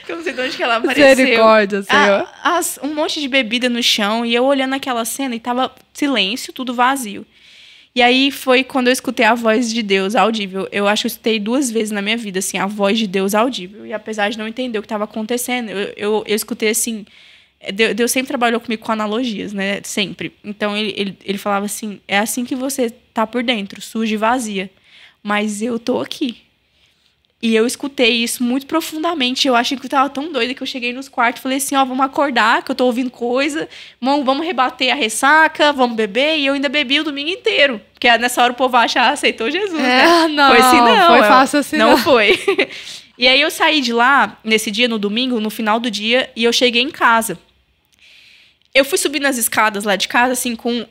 eu não sei de onde que ela apareceu. Misericórdia, Senhor. A, as, um monte de bebida no chão, e eu olhando aquela cena, e tava silêncio, tudo vazio. E aí foi quando eu escutei a voz de Deus audível. Eu acho que eu escutei duas vezes na minha vida, assim, a voz de Deus audível. E apesar de não entender o que estava acontecendo, eu, eu, eu, escutei assim. Deus, sempre trabalhou comigo com analogias, né? Sempre. Então ele, ele, ele falava assim: é assim que você tá por dentro, suja e vazia. Mas eu tô aqui, e eu escutei isso muito profundamente. Eu achei que eu tava tão doida que eu cheguei nos quartos e falei assim: ó, vamos acordar, que eu tô ouvindo coisa, vamos, vamos rebater a ressaca, vamos beber. E eu ainda bebi o domingo inteiro. Porque nessa hora o povo acha, ah, aceitou Jesus, é, né? Não, foi assim, não. Foi é fácil assim. Não, não foi. <laughs> e aí eu saí de lá, nesse dia, no domingo, no final do dia, e eu cheguei em casa. Eu fui subindo as escadas lá de casa, assim, com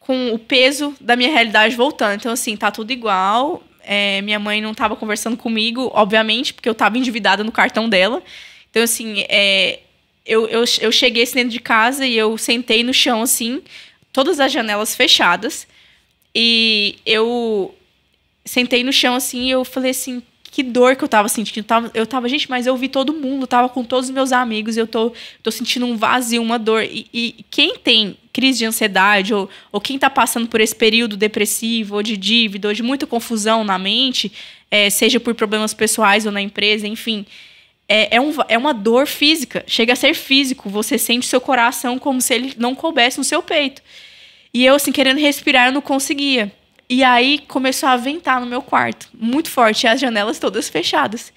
com o peso da minha realidade voltando. Então, assim, tá tudo igual, é, minha mãe não estava conversando comigo, obviamente, porque eu estava endividada no cartão dela. Então, assim, é, eu, eu, eu cheguei assim dentro de casa e eu sentei no chão, assim, todas as janelas fechadas. E eu sentei no chão, assim, e eu falei assim, que dor que eu tava sentindo. Eu tava, eu tava, gente, mas eu vi todo mundo, tava com todos os meus amigos, eu tô, tô sentindo um vazio, uma dor. E, e quem tem crise de ansiedade, ou, ou quem está passando por esse período depressivo, ou de dívida, ou de muita confusão na mente, é, seja por problemas pessoais ou na empresa, enfim. É, é, um, é uma dor física, chega a ser físico, você sente seu coração como se ele não coubesse no seu peito. E eu, assim, querendo respirar, eu não conseguia. E aí começou a ventar no meu quarto, muito forte, e as janelas todas fechadas.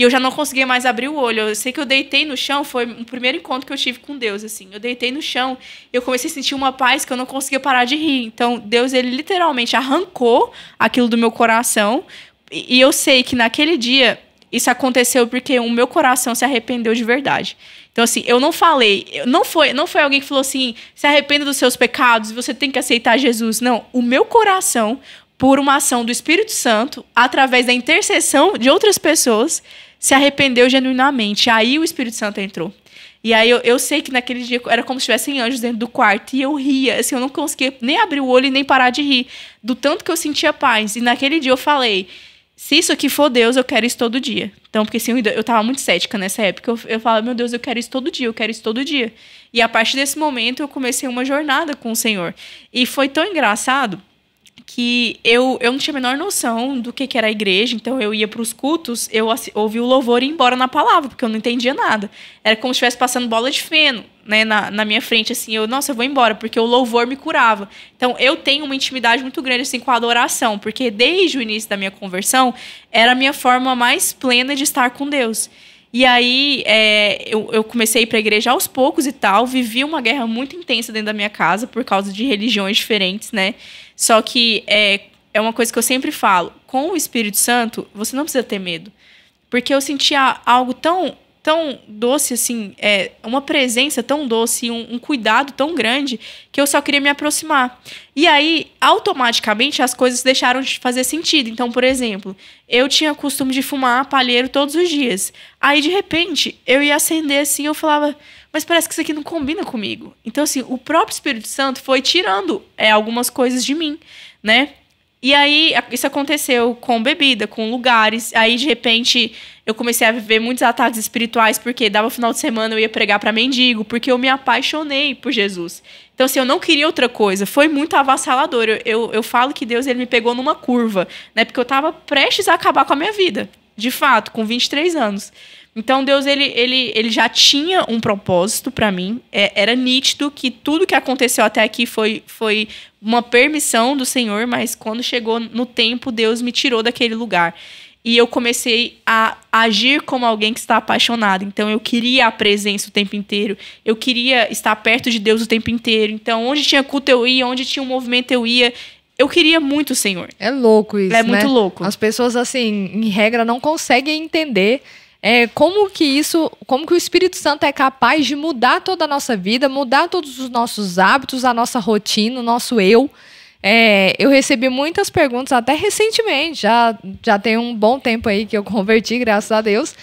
E eu já não conseguia mais abrir o olho. Eu sei que eu deitei no chão, foi o primeiro encontro que eu tive com Deus, assim. Eu deitei no chão, eu comecei a sentir uma paz que eu não conseguia parar de rir. Então, Deus, ele literalmente arrancou aquilo do meu coração. E, e eu sei que naquele dia isso aconteceu porque o meu coração se arrependeu de verdade. Então, assim, eu não falei, não foi, não foi alguém que falou assim, se arrependa dos seus pecados, você tem que aceitar Jesus. Não, o meu coração, por uma ação do Espírito Santo, através da intercessão de outras pessoas, se arrependeu genuinamente. Aí o Espírito Santo entrou. E aí eu, eu sei que naquele dia era como se tivessem anjos dentro do quarto e eu ria, assim, eu não conseguia nem abrir o olho e nem parar de rir, do tanto que eu sentia paz. E naquele dia eu falei, se isso aqui for Deus, eu quero isso todo dia. Então, porque assim, eu tava muito cética nessa época. Eu, eu falava, meu Deus, eu quero isso todo dia, eu quero isso todo dia. E a partir desse momento, eu comecei uma jornada com o Senhor. E foi tão engraçado que eu, eu não tinha a menor noção do que, que era a igreja, então eu ia para os cultos, eu ouvi o louvor e ia embora na palavra, porque eu não entendia nada. Era como se estivesse passando bola de feno né, na, na minha frente, assim, eu, nossa, eu vou embora, porque o louvor me curava. Então eu tenho uma intimidade muito grande assim, com a adoração, porque desde o início da minha conversão era a minha forma mais plena de estar com Deus. E aí é, eu, eu, comecei para a igreja aos poucos e tal, vivi uma guerra muito intensa dentro da minha casa por causa de religiões diferentes, né? Só que é, é uma coisa que eu sempre falo: com o Espírito Santo, você não precisa ter medo. Porque eu sentia algo tão tão doce, assim, é, uma presença tão doce, um, um, cuidado tão grande, que eu só queria me aproximar. E aí, automaticamente, as coisas deixaram de fazer sentido. Então, por exemplo, eu tinha costume de fumar palheiro todos os dias. Aí, de repente, eu ia acender assim, eu falava, mas parece que isso aqui não combina comigo. Então, assim, o próprio Espírito Santo foi tirando é, algumas coisas de mim, né? E aí, isso aconteceu com bebida, com lugares. Aí, de repente, eu comecei a viver muitos ataques espirituais, porque dava final de semana eu ia pregar para mendigo, porque eu me apaixonei por Jesus. Então, assim, eu não queria outra coisa. Foi muito avassalador. Eu, eu, eu falo que Deus ele me pegou numa curva, né? Porque eu estava prestes a acabar com a minha vida, de fato, com 23 anos. Então Deus ele, ele, ele já tinha um propósito para mim. É, era nítido que tudo que aconteceu até aqui foi, foi uma permissão do Senhor, mas quando chegou no tempo, Deus me tirou daquele lugar. E eu comecei a agir como alguém que está apaixonado. Então eu queria a presença o tempo inteiro. Eu queria estar perto de Deus o tempo inteiro. Então onde tinha culto eu ia, onde tinha um movimento eu ia. Eu queria muito o Senhor. É louco isso. É né? muito louco. As pessoas, assim, em regra, não conseguem entender é, como que isso, como que o Espírito Santo é capaz de mudar toda a nossa vida, mudar todos os nossos hábitos, a nossa rotina, o nosso eu. É, eu recebi muitas perguntas até recentemente, já, já tem um bom tempo aí que eu <laughs> converti, graças a Deus.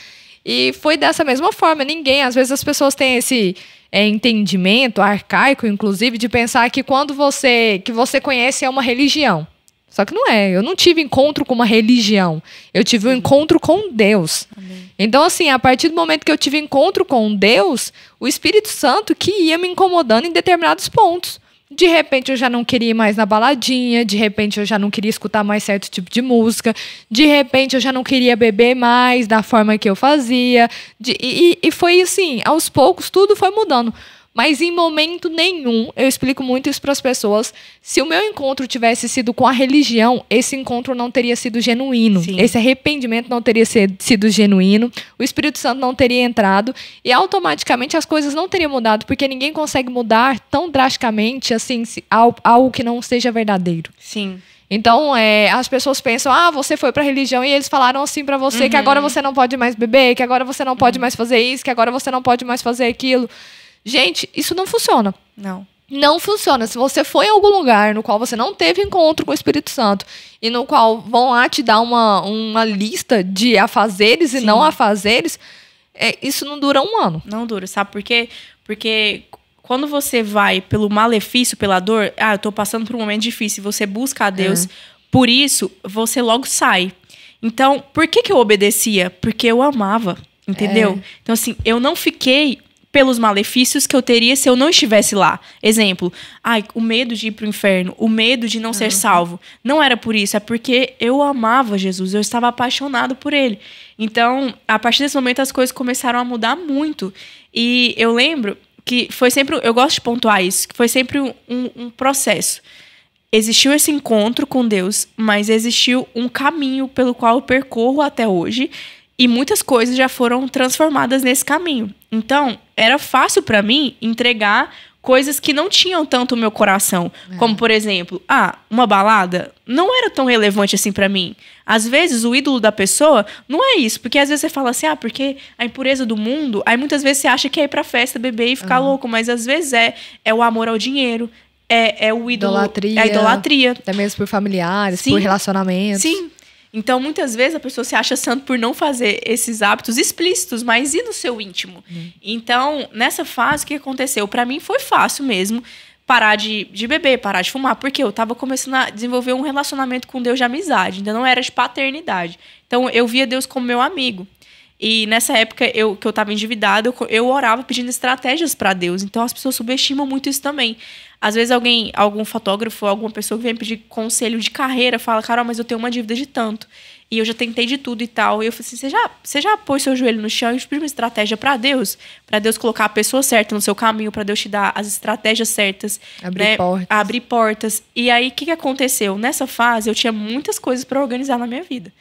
E foi dessa mesma forma. Ninguém, às vezes as pessoas têm esse é, entendimento arcaico, inclusive, de pensar que quando você que você conhece é uma religião. Só que não é. Eu não tive encontro com uma religião. Eu tive um encontro com Deus. Amém. Então, assim, a partir do momento que eu tive encontro com Deus, o Espírito Santo que ia me incomodando em determinados pontos. De repente eu já não queria ir mais na baladinha, de repente eu já não queria escutar mais certo tipo de música, de repente eu já não queria beber mais da forma que eu fazia. De, e, e foi assim, aos poucos tudo foi mudando. Mas em momento nenhum, eu explico muito isso para as pessoas, se o meu encontro tivesse sido com a religião, esse encontro não teria sido genuíno. Sim. Esse arrependimento não teria sido genuíno, o Espírito Santo não teria entrado e automaticamente as coisas não teriam mudado, porque ninguém consegue mudar tão drasticamente assim algo que não seja verdadeiro. Sim. Então, é, as pessoas pensam, ah, você foi para a religião e eles falaram assim para você uhum. que agora você não pode mais beber, que agora você não pode mais fazer isso, que agora você não pode mais fazer aquilo. Gente, isso não funciona. Não. Não funciona. Se você foi em algum lugar no qual você não teve encontro com o Espírito Santo e no qual vão lá te dar uma, uma lista de afazeres Sim. e não afazeres, é, isso não dura um ano. Não dura, sabe por quê? Porque quando você vai pelo malefício, pela dor, ah, eu tô passando por um momento difícil, você busca a Deus, é. por isso você logo sai. Então, por que que eu obedecia? Porque eu amava, entendeu? É. Então assim, eu não fiquei pelos malefícios que eu teria se eu não estivesse lá. Exemplo, ai, o medo de ir para o inferno, o medo de não uhum. ser salvo. Não era por isso, é porque eu amava Jesus, eu estava apaixonado por ele. Então, a partir desse momento as coisas começaram a mudar muito. E eu lembro que foi sempre, eu gosto de pontuar isso, que foi sempre um, um processo existiu esse encontro com Deus, mas existiu um caminho pelo qual eu percorro até hoje e muitas coisas já foram transformadas nesse caminho. Então, era fácil para mim entregar coisas que não tinham tanto o meu coração, é. como por exemplo, ah, uma balada não era tão relevante assim para mim. Às vezes o ídolo da pessoa não é isso, porque às vezes você fala assim, ah, porque a impureza do mundo, aí muitas vezes você acha que é ir pra festa, beber e ficar uhum. louco, mas às vezes é é o amor ao dinheiro, é, é o ídolo, idolatria, é a idolatria, até mesmo por familiares, Sim. por relacionamentos. Sim. Então, muitas vezes a pessoa se acha santo por não fazer esses hábitos explícitos, mas e no seu íntimo? Hum. Então, nessa fase, o que aconteceu? Para mim foi fácil mesmo parar de, de beber, parar de fumar, porque eu estava começando a desenvolver um relacionamento com Deus de amizade, ainda não era de paternidade. Então, eu via Deus como meu amigo. E nessa época eu, que eu estava endividada, eu, eu orava pedindo estratégias para Deus. Então as pessoas subestimam muito isso também. Às vezes alguém, algum fotógrafo, alguma pessoa que vem pedir conselho de carreira, fala, Carol, mas eu tenho uma dívida de tanto. E eu já tentei de tudo e tal. E eu falei assim, você já, você já pôs seu joelho no chão e pediu uma estratégia para Deus? para Deus colocar a pessoa certa no seu caminho, para Deus te dar as estratégias certas. Abrir né? portas. Abrir portas. E aí, o que, que aconteceu? Nessa fase, eu tinha muitas coisas para organizar na minha vida.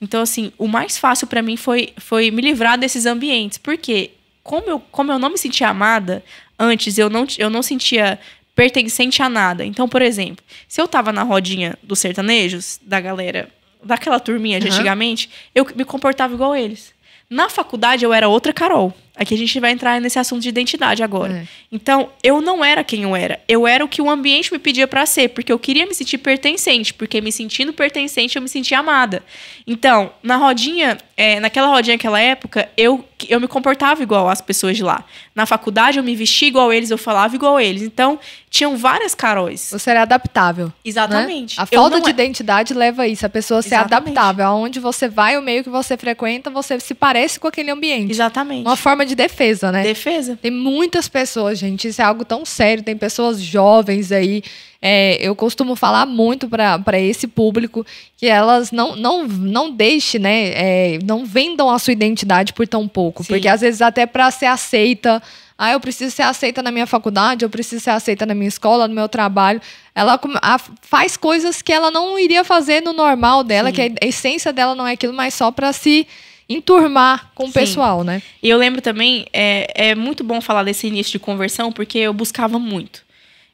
Então, assim, o mais fácil para mim foi, foi me livrar desses ambientes. Porque como eu, como eu não me sentia amada, antes eu não, eu não sentia pertencente a nada. Então, por exemplo, se eu tava na rodinha dos sertanejos, da galera, daquela turminha de uhum. antigamente, eu me comportava igual eles. Na faculdade eu era outra Carol. Aqui a gente vai entrar nesse assunto de identidade agora. É. Então, eu não era quem eu era. Eu era o que o ambiente me pedia para ser, porque eu queria me sentir pertencente, porque me sentindo pertencente eu me sentia amada. Então, na rodinha, é, naquela rodinha, naquela época, eu eu me comportava igual às pessoas de lá. Na faculdade eu me vestia igual eles, eu falava igual eles. Então, tinham várias Caróis. Você era adaptável. Né? Exatamente. Né? A falta de é... identidade leva a isso, a pessoa ser Exatamente. adaptável. Aonde você vai, o meio que você frequenta, você se parece com aquele ambiente. Exatamente. Uma forma de defesa, né? Defesa. Tem muitas pessoas, gente, isso é algo tão sério. Tem pessoas jovens aí é, eu costumo falar muito para esse público que elas não, não, não deixem, né? É, não vendam a sua identidade por tão pouco. Sim. Porque às vezes até para ser aceita. Ah, eu preciso ser aceita na minha faculdade, eu preciso ser aceita na minha escola, no meu trabalho. Ela a, faz coisas que ela não iria fazer no normal dela, Sim. que a essência dela não é aquilo, mas só para se enturmar com o Sim. pessoal, né? E eu lembro também, é, é muito bom falar desse início de conversão, porque eu buscava muito.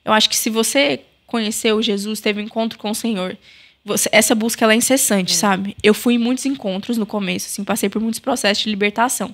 Eu acho que se você conheceu Jesus, teve um encontro com o Senhor, você, essa busca ela é incessante, é. sabe? Eu fui em muitos encontros no começo, assim, passei por muitos processos de libertação.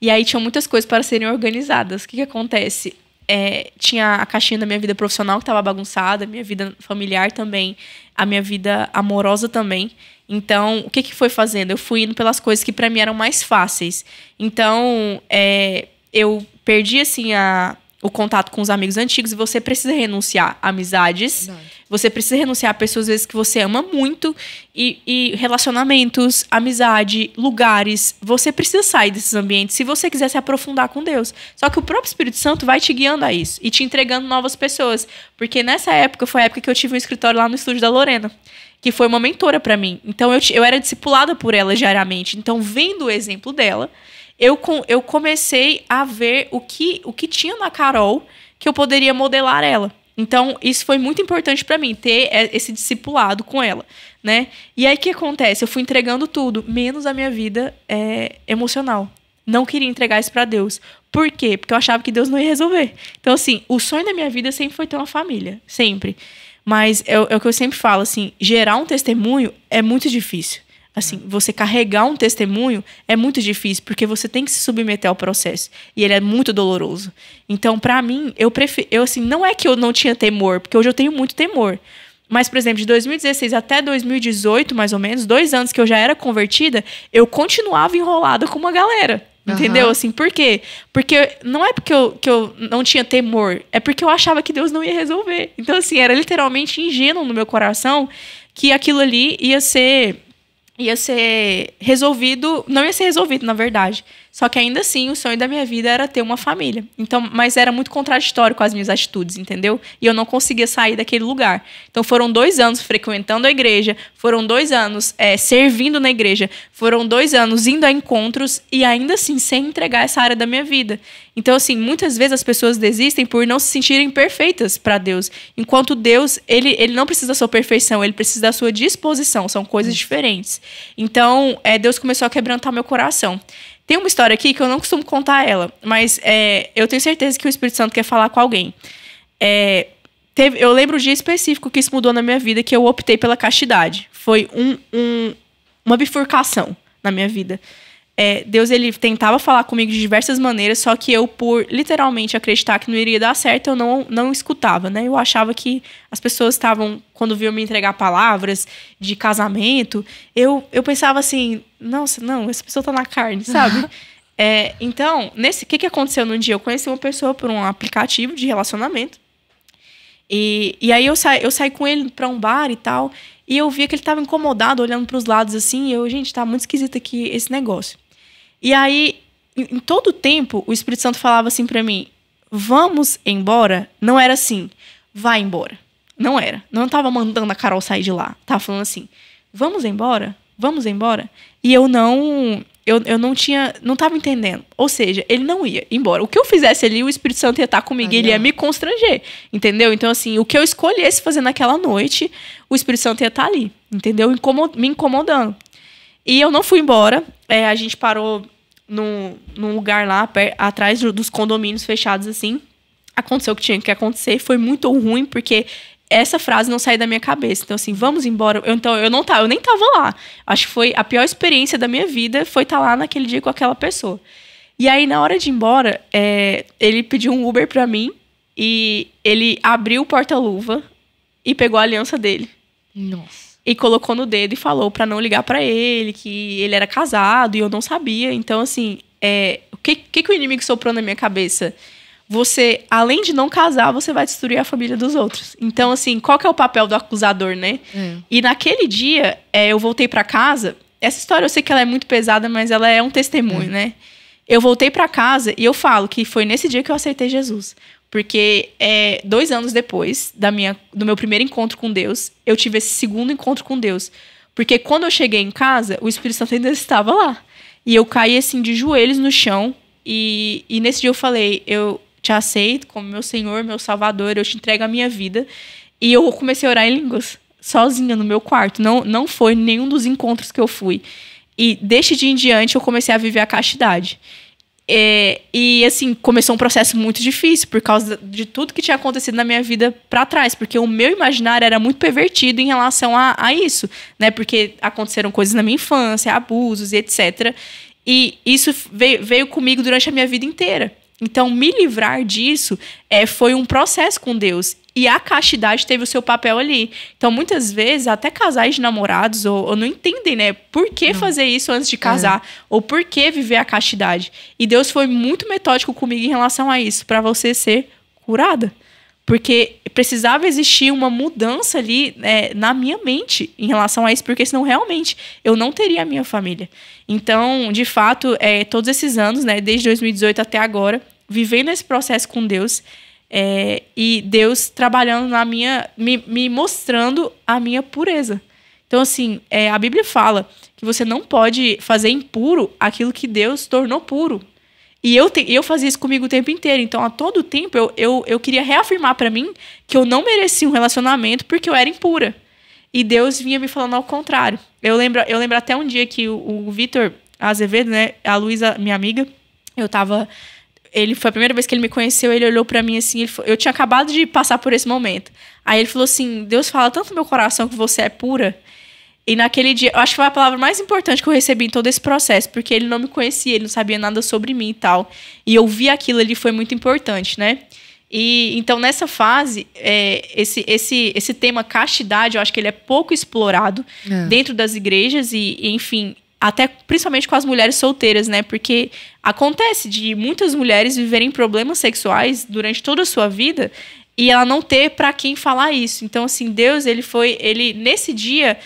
E aí tinham muitas coisas para serem organizadas. O que, que acontece? É, tinha a caixinha da minha vida profissional que estava bagunçada, a minha vida familiar também, a minha vida amorosa também. Então, o que, que foi fazendo? Eu fui indo pelas coisas que para mim eram mais fáceis. Então, é, eu perdi assim a o contato com os amigos antigos e você precisa renunciar a amizades. Verdade. Você precisa renunciar a pessoas, às vezes, que você ama muito e, e, relacionamentos, amizade, lugares. Você precisa sair desses ambientes se você quiser se aprofundar com Deus. Só que o próprio Espírito Santo vai te guiando a isso e te entregando novas pessoas. Porque nessa época foi a época que eu tive um escritório lá no estúdio da Lorena que foi uma mentora para mim. Então eu, eu era discipulada por ela diariamente. Então, vendo o exemplo dela, eu, com, eu comecei a ver o que, o que tinha na Carol que eu poderia modelar ela. Então, isso foi muito importante para mim, ter esse discipulado com ela, né? E aí, o que acontece? Eu fui entregando tudo, menos a minha vida é, emocional. Não queria entregar isso para Deus. Por quê? Porque eu achava que Deus não ia resolver. Então, assim, o sonho da minha vida sempre foi ter uma família, sempre. Mas é, é o que eu sempre falo, assim, gerar um testemunho é muito difícil. Assim, você carregar um testemunho é muito difícil, porque você tem que se submeter ao processo. E ele é muito doloroso. Então, para mim, eu prefiro. Eu, assim, não é que eu não tinha temor, porque hoje eu tenho muito temor. Mas, por exemplo, de 2016 até 2018, mais ou menos, dois anos que eu já era convertida, eu continuava enrolada com uma galera. Entendeu? Uhum. Assim, por quê? Porque não é porque eu, que eu não tinha temor, é porque eu achava que Deus não ia resolver. Então, assim, era literalmente ingênuo no meu coração que aquilo ali ia ser ia ser resolvido, não ia ser resolvido, na verdade. Só que ainda assim, o sonho da minha vida era ter uma família. Então, mas era muito contraditório com as minhas atitudes, entendeu? E eu não conseguia sair daquele lugar. Então, foram dois anos frequentando a igreja, foram dois anos é, servindo na igreja, foram dois anos indo a encontros e ainda assim sem entregar essa área da minha vida. Então, assim, muitas vezes as pessoas desistem por não se sentirem perfeitas para Deus. Enquanto Deus, ele, ele não precisa da sua perfeição, ele precisa da sua disposição. São coisas diferentes. Então, é, Deus começou a quebrantar meu coração. Tem uma história aqui que eu não costumo contar ela, mas é, eu tenho certeza que o Espírito Santo quer falar com alguém. É, teve, eu lembro o um dia específico que isso mudou na minha vida, que eu optei pela castidade. Foi um, um, uma bifurcação na minha vida é, Deus ele tentava falar comigo de diversas maneiras, só que eu, por literalmente acreditar que não iria dar certo, eu não, não escutava, né? Eu achava que as pessoas estavam, quando viam me entregar palavras de casamento, eu, eu pensava assim, nossa, não, essa pessoa tá na carne, sabe? <laughs> é, então, nesse, o que, que aconteceu num dia? Eu conheci uma pessoa por um aplicativo de relacionamento. E, e aí eu saí, eu saí com ele para um bar e tal. E eu via que ele estava incomodado, olhando para os lados assim. E eu, gente, tá muito esquisito aqui esse negócio. E aí, em todo tempo, o Espírito Santo falava assim para mim: vamos embora. Não era assim, vai embora. Não era. Não tava mandando a Carol sair de lá. Tava falando assim: vamos embora, vamos embora. E eu não. Eu, eu não tinha. Não tava entendendo. Ou seja, ele não ia embora. O que eu fizesse ali, o Espírito Santo ia estar tá comigo ah, e ele ia me constranger. Entendeu? Então, assim, o que eu escolhesse fazer naquela noite, o Espírito Santo ia estar tá ali. Entendeu? Incomod me incomodando. E eu não fui embora. É, a gente parou num, num lugar lá, per, atrás dos condomínios fechados, assim. Aconteceu o que tinha que acontecer. Foi muito ruim, porque essa frase não saiu da minha cabeça. Então, assim, vamos embora. Eu, então, eu não tava, eu nem tava lá. Acho que foi a pior experiência da minha vida foi estar tá lá naquele dia com aquela pessoa. E aí, na hora de ir embora, é, ele pediu um Uber pra mim e ele abriu o porta-luva e pegou a aliança dele. Nossa e colocou no dedo e falou para não ligar para ele, que ele era casado e eu não sabia. Então, assim, é, o que, que, que o inimigo soprou na minha cabeça? Você, além de não casar, você vai destruir a família dos outros. Então, assim, qual que é o papel do acusador, né? Hum. E naquele dia, é, eu voltei para casa. Essa história eu sei que ela é muito pesada, mas ela é um testemunho, hum. né? Eu voltei para casa e eu falo que foi nesse dia que eu aceitei Jesus. Porque é, dois anos depois da minha, do meu primeiro encontro com Deus, eu tive esse segundo encontro com Deus. Porque quando eu cheguei em casa, o Espírito Santo ainda estava lá. E eu caí assim de joelhos no chão. E, e nesse dia eu falei: Eu te aceito como meu Senhor, meu Salvador, eu te entrego a minha vida. E eu comecei a orar em línguas, sozinha no meu quarto. Não, não foi nenhum dos encontros que eu fui. E deste dia em diante eu comecei a viver a castidade. É, e assim, começou um processo muito difícil por causa de tudo que tinha acontecido na minha vida para trás, porque o meu imaginário era muito pervertido em relação a, a isso, né? Porque aconteceram coisas na minha infância, abusos e etc. E isso veio, veio comigo durante a minha vida inteira. Então, me livrar disso é, foi um processo com Deus. E a castidade teve o seu papel ali. Então, muitas vezes, até casais de namorados ou, ou não entendem, né? Por que não. fazer isso antes de é. casar? É. Ou por que viver a castidade? E Deus foi muito metódico comigo em relação a isso, para você ser curada. Porque precisava existir uma mudança ali é, na minha mente em relação a isso, porque senão realmente eu não teria a minha família. Então, de fato, é, todos esses anos, né, desde 2018 até agora, vivendo esse processo com Deus é, e Deus trabalhando na minha, me, me mostrando a minha pureza. Então, assim, é, a Bíblia fala que você não pode fazer impuro aquilo que Deus tornou puro. E eu, te, eu fazia isso comigo o tempo inteiro. Então, a todo tempo, eu, eu, eu queria reafirmar para mim que eu não merecia um relacionamento porque eu era impura. E Deus vinha me falando ao contrário. Eu lembro, eu lembro até um dia que o, o Vitor Azevedo, né? A Luísa, minha amiga, eu tava. Ele foi a primeira vez que ele me conheceu, ele olhou para mim assim, eu tinha acabado de passar por esse momento. Aí ele falou assim: "Deus fala tanto no meu coração que você é pura". E naquele dia, eu acho que foi a palavra mais importante que eu recebi em todo esse processo, porque ele não me conhecia, ele não sabia nada sobre mim e tal. E eu vi aquilo, ali foi muito importante, né? E então nessa fase, é, esse, esse, esse tema castidade, eu acho que ele é pouco explorado é. dentro das igrejas e, e, enfim, até principalmente com as mulheres solteiras, né? Porque acontece de muitas mulheres viverem problemas sexuais durante toda a sua vida e ela não ter para quem falar isso. Então assim, Deus, ele foi, ele nesse dia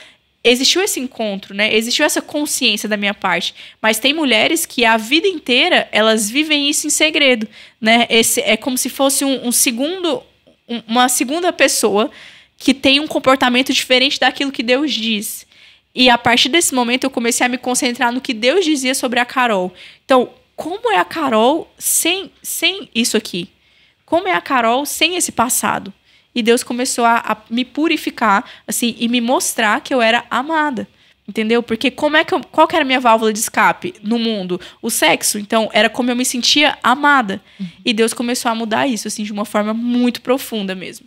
existiu esse encontro, né? Existiu essa consciência da minha parte. Mas tem mulheres que a vida inteira elas vivem isso em segredo, né? Esse é como se fosse um, um segundo, um, uma segunda pessoa que tem um comportamento diferente daquilo que Deus diz. E a partir desse momento eu comecei a me concentrar no que Deus dizia sobre a Carol. Então, como é a Carol sem sem isso aqui? Como é a Carol sem esse passado? E Deus começou a, a me purificar, assim, e me mostrar que eu era amada. Entendeu? Porque como é que eu, qual que era a minha válvula de escape no mundo? O sexo. Então, era como eu me sentia amada. Uhum. E Deus começou a mudar isso, assim, de uma forma muito profunda mesmo.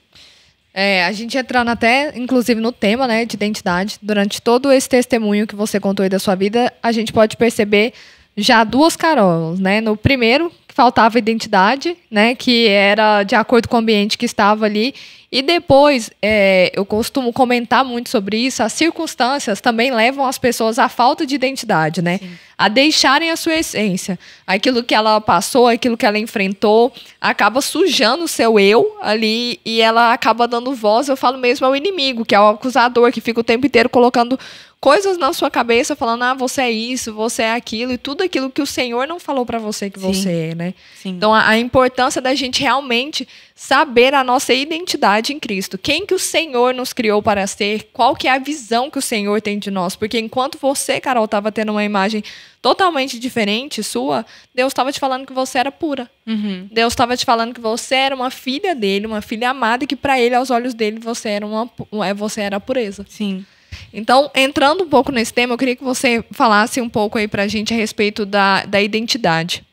É, a gente entrando até, inclusive, no tema, né, de identidade. Durante todo esse testemunho que você contou aí da sua vida, a gente pode perceber já duas Carolas, né? No primeiro, faltava identidade, né? Que era de acordo com o ambiente que estava ali. E depois, é, eu costumo comentar muito sobre isso, as circunstâncias também levam as pessoas à falta de identidade, né? Sim. A deixarem a sua essência. Aquilo que ela passou, aquilo que ela enfrentou, acaba sujando o seu eu ali e ela acaba dando voz, eu falo mesmo, ao inimigo, que é o acusador, que fica o tempo inteiro colocando coisas na sua cabeça, falando, ah, você é isso, você é aquilo, e tudo aquilo que o Senhor não falou para você que Sim. você é, né? Sim. Então, a, a importância da gente realmente saber a nossa identidade em Cristo. Quem que o Senhor nos criou para ser? Qual que é a visão que o Senhor tem de nós? Porque enquanto você, Carol, estava tendo uma imagem totalmente diferente sua, Deus estava te falando que você era pura. Uhum. Deus estava te falando que você era uma filha dele, uma filha amada e que para ele, aos olhos dele, você era uma é, você era a pureza. Sim. Então, entrando um pouco nesse tema, eu queria que você falasse um pouco aí para a gente a respeito da, da identidade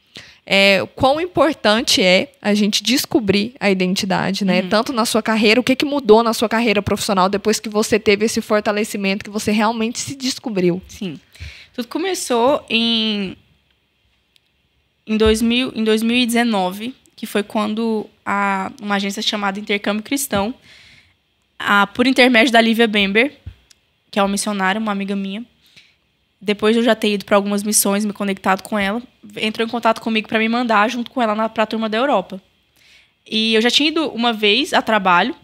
é, quão importante é a gente descobrir a identidade, né? Uhum. Tanto na sua carreira, o que, que mudou na sua carreira profissional depois que você teve esse fortalecimento, que você realmente se descobriu. Sim. Tudo começou em, em, 2000, em 2019, que foi quando a, uma agência chamada Intercâmbio Cristão, a, por intermédio da Lívia Bember, que é uma missionária, uma amiga minha, depois de eu já ter ido para algumas missões, me conectado com ela, entrou em contato comigo para me mandar junto com ela para a turma da Europa. E eu já tinha ido uma vez a trabalho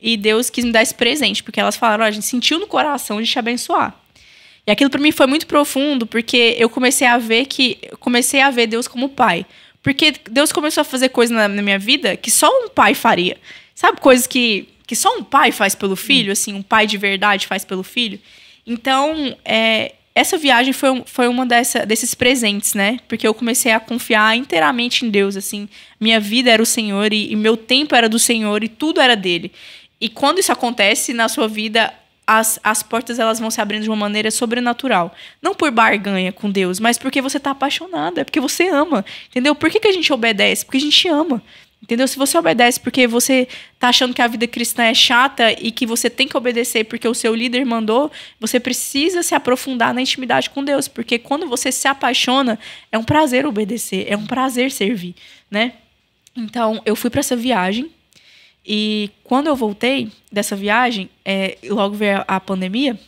e Deus quis me dar esse presente, porque elas falaram: oh, a gente sentiu no coração de te abençoar. E aquilo para mim foi muito profundo, porque eu comecei a ver que comecei a ver Deus como pai. Porque Deus começou a fazer coisas na, na, minha vida que só um pai faria. Sabe coisas que, que só um pai faz pelo filho, hum. assim, um pai de verdade faz pelo filho? Então, é, essa viagem foi, foi uma dessa, desses presentes, né? Porque eu comecei a confiar inteiramente em Deus, assim. Minha vida era o Senhor e, e meu tempo era do Senhor e tudo era dele. E quando isso acontece na sua vida, as, as portas elas vão se abrindo de uma maneira sobrenatural. Não por barganha com Deus, mas porque você está apaixonada, é porque você ama. Entendeu? Por que, que a gente obedece? Porque a gente ama. Entendeu? Se você obedece porque você tá achando que a vida cristã é chata e que você tem que obedecer porque o seu líder mandou, você precisa se aprofundar na intimidade com Deus, porque quando você se apaixona, é um prazer obedecer, é um prazer servir, né? Então, eu fui para essa viagem e quando eu voltei dessa viagem, é, logo veio a pandemia,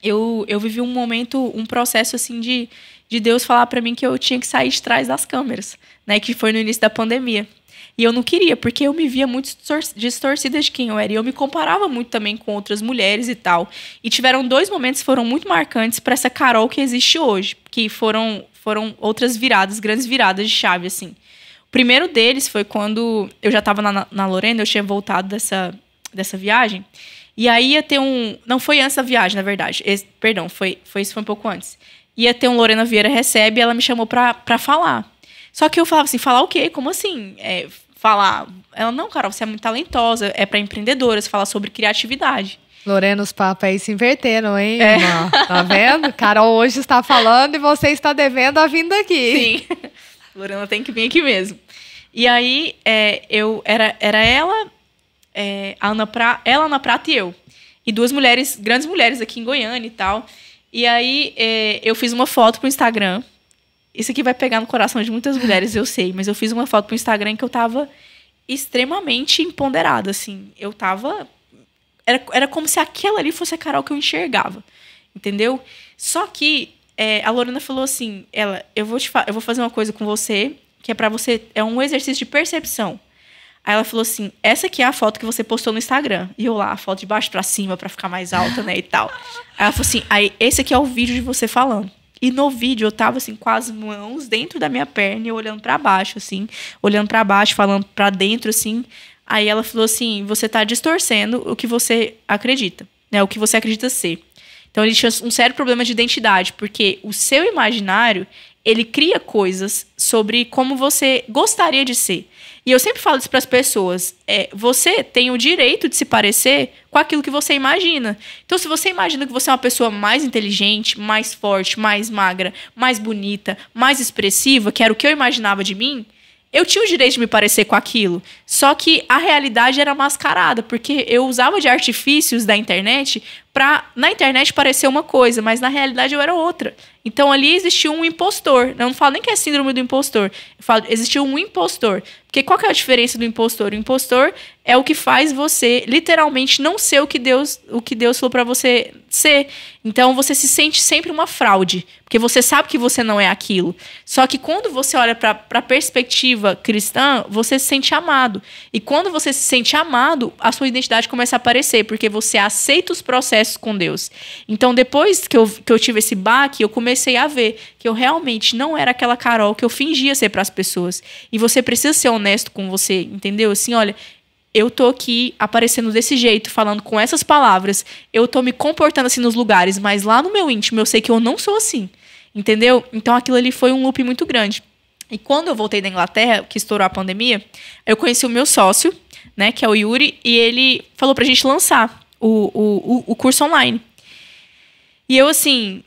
eu, eu vivi um momento, um processo assim de, de Deus falar para mim que eu tinha que sair de trás das câmeras, né? Que foi no início da pandemia. E eu não queria, porque eu me via muito distorcida de quem eu era. E eu me comparava muito também com outras mulheres e tal. E tiveram dois momentos que foram muito marcantes para essa Carol que existe hoje, que foram, foram outras viradas, grandes viradas de chave, assim. O primeiro deles foi quando eu já estava na, na Lorena, eu tinha voltado dessa, dessa viagem. E aí ia ter um. Não foi antes da viagem, na verdade. Esse, perdão, foi, foi isso foi um pouco antes. Ia ter um Lorena Vieira Recebe, e ela me chamou pra, pra falar. Só que eu falava assim, falar o quê? Como assim? É, falar. Ela, não, Carol, você é muito talentosa, é para empreendedoras, falar sobre criatividade. Lorena, os papos aí se inverteram, hein? É. Tá vendo? Carol hoje está falando e você está devendo a vinda aqui. Sim. <laughs> Lorena tem que vir aqui mesmo. E aí, é, eu era, era ela, é, a Ana pra, ela, Ana Prata e eu. E duas mulheres, grandes mulheres aqui em Goiânia e tal. E aí, é, eu fiz uma foto pro Instagram isso aqui vai pegar no coração de muitas mulheres, eu sei, mas eu fiz uma foto pro Instagram que eu tava extremamente empoderada, assim. Eu tava. Era, era como se aquela ali fosse a Carol que eu enxergava. Entendeu? Só que é, a Lorena falou assim: ela, eu vou, te eu vou fazer uma coisa com você, que é para você. É um exercício de percepção. Aí ela falou assim: essa aqui é a foto que você postou no Instagram. E eu lá, a foto de baixo para cima para ficar mais alta, né? E tal. Aí ela falou assim: aí esse aqui é o vídeo de você falando. E no vídeo eu tava assim com as mãos dentro da minha perna e olhando para baixo assim, olhando para baixo, falando para dentro assim. Aí ela falou assim: "Você tá distorcendo o que você acredita, né? O que você acredita ser". Então ele tinha um sério problema de identidade, porque o seu imaginário ele cria coisas sobre como você gostaria de ser. E eu sempre falo isso para as pessoas: é, você tem o direito de se parecer com aquilo que você imagina. Então, se você imagina que você é uma pessoa mais inteligente, mais forte, mais magra, mais bonita, mais expressiva, que era o que eu imaginava de mim, eu tinha o direito de me parecer com aquilo. Só que a realidade era mascarada, porque eu usava de artifícios da internet para na internet parecer uma coisa, mas na realidade eu era outra. Então ali existiu um impostor. Eu não falo nem que é síndrome do impostor. Eu falo, existiu um impostor. Porque qual que é a diferença do impostor? O impostor é o que faz você literalmente não ser o que Deus, o que Deus falou para você ser. Então você se sente sempre uma fraude, porque você sabe que você não é aquilo. Só que quando você olha para a perspectiva cristã, você se sente amado. E quando você se sente amado, a sua identidade começa a aparecer, porque você aceita os processos com Deus. Então depois que eu, que eu tive esse baque, eu comecei comecei a ver que eu realmente não era aquela Carol que eu fingia ser para as pessoas. E você precisa ser honesto com você, entendeu? Assim, olha, eu tô aqui aparecendo desse jeito, falando com essas palavras, eu tô me comportando assim nos lugares, mas lá no meu íntimo eu sei que eu não sou assim. Entendeu? Então aquilo ali foi um loop muito grande. E quando eu voltei da Inglaterra, que estourou a pandemia, eu conheci o meu sócio, né, que é o Yuri, e ele falou pra gente lançar o, o, o curso online. E eu, assim,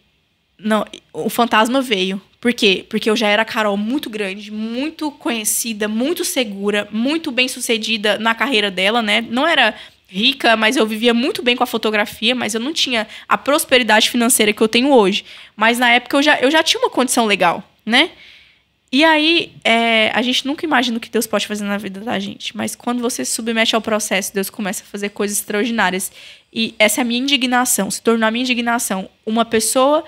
não, o fantasma veio. Por quê? Porque eu já era Carol muito grande, muito conhecida, muito segura, muito bem sucedida na carreira dela, né? Não era rica, mas eu vivia muito bem com a fotografia, mas eu não tinha a prosperidade financeira que eu tenho hoje. Mas na época eu já, eu já tinha uma condição legal, né? E aí, é, a gente nunca imagina o que Deus pode fazer na vida da gente, mas quando você se submete ao processo, Deus começa a fazer coisas extraordinárias. E essa é a minha indignação, se tornou a minha indignação. Uma pessoa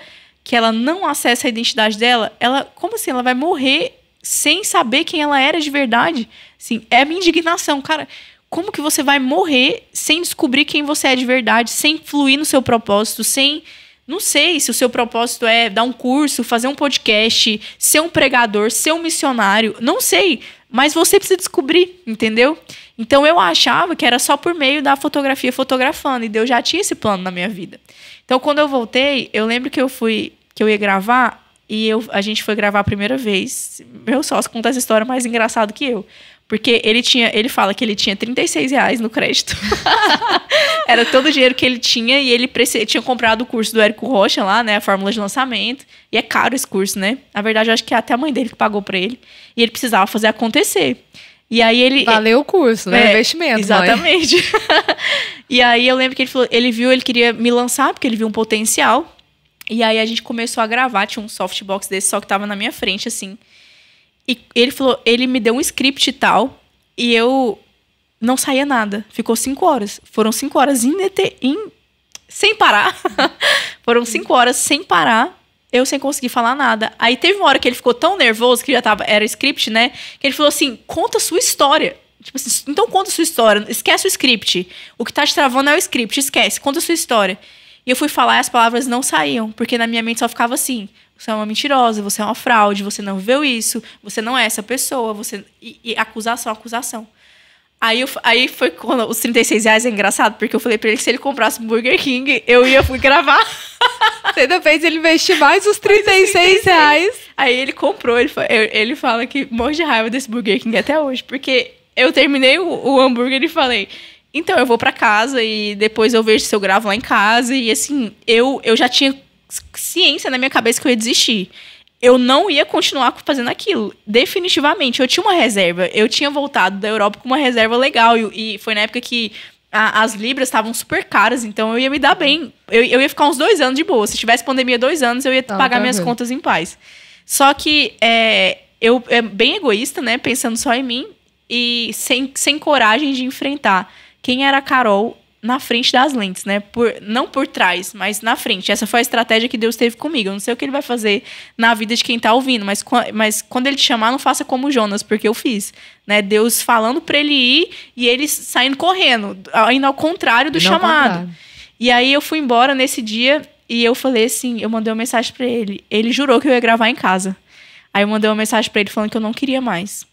que ela não acessa a identidade dela, ela, como assim, ela vai morrer sem saber quem ela era de verdade? Sim, é a minha indignação, cara. Como que você vai morrer sem descobrir quem você é de verdade, sem fluir no seu propósito, sem não sei se o seu propósito é dar um curso, fazer um podcast, ser um pregador, ser um missionário, não sei, mas você precisa descobrir, entendeu? Então eu achava que era só por meio da fotografia fotografando, e Deus já tinha esse plano na minha vida. Então quando eu voltei, eu lembro que eu fui que eu ia gravar e eu, a gente foi gravar a primeira vez. Meu sócio conta essa história mais engraçado que eu. Porque ele tinha, ele fala que ele tinha 36 reais no crédito. <laughs> Era todo o dinheiro que ele tinha e ele tinha comprado o curso do Érico Rocha lá, né? A fórmula de lançamento. E é caro esse curso, né? Na verdade, eu acho que é até a mãe dele que pagou para ele. E ele precisava fazer acontecer. E aí ele. Valeu o curso, né? É, investimento. Exatamente. <laughs> e aí eu lembro que ele falou, ele viu, ele queria me lançar, porque ele viu um potencial. E aí a gente começou a gravar, tinha um softbox desse, só que tava na minha frente, assim. E ele falou, ele me deu um script e tal, e eu não saía nada. Ficou cinco horas. Foram cinco horas in, in, sem parar. <laughs> Foram cinco horas sem parar. Eu sem conseguir falar nada. Aí teve uma hora que ele ficou tão nervoso que já tava. Era script, né? Que ele falou assim: conta a sua história. Tipo assim, então conta a sua história. Esquece o script. O que tá te travando é o script. Esquece, conta a sua história. E eu fui falar e as palavras não saíam, porque na minha mente só ficava assim: você é uma mentirosa, você é uma fraude, você não viveu isso, você não é essa pessoa, você. E, e acusação, acusação. Aí, eu, aí foi quando os 36 reais é engraçado, porque eu falei pra ele que se ele comprasse Burger King, eu ia fui gravar. <laughs> Você ainda fez ele investir mais os 36, os 36. reais. Aí ele comprou, ele, ele fala que morre de raiva desse Burger King até hoje, porque eu terminei o, o hambúrguer e falei: então eu vou para casa e depois eu vejo se eu gravo lá em casa. E assim, eu, eu já tinha ciência na minha cabeça que eu ia desistir. Eu não ia continuar fazendo aquilo, definitivamente. Eu tinha uma reserva. Eu tinha voltado da Europa com uma reserva legal. E, e foi na época que a, as libras estavam super caras, então eu ia me dar uhum. bem. Eu, eu ia ficar uns dois anos de boa. Se tivesse pandemia dois anos, eu ia ah, pagar tá minhas contas em paz. Só que é, eu é bem egoísta, né? Pensando só em mim e sem, sem coragem de enfrentar quem era a Carol na frente das lentes, né? Por, não por trás, mas na frente. Essa foi a estratégia que Deus teve comigo. Eu não sei o que ele vai fazer na vida de quem está ouvindo, mas, mas quando ele te chamar, não faça como Jonas, porque eu fiz. Né? Deus falando para ele ir e ele saindo correndo, ainda ao contrário do não chamado. Contrário. E aí eu fui embora nesse dia e eu falei assim, eu mandei uma mensagem para ele. Ele jurou que eu ia gravar em casa. Aí eu mandei uma mensagem para ele falando que eu não queria mais.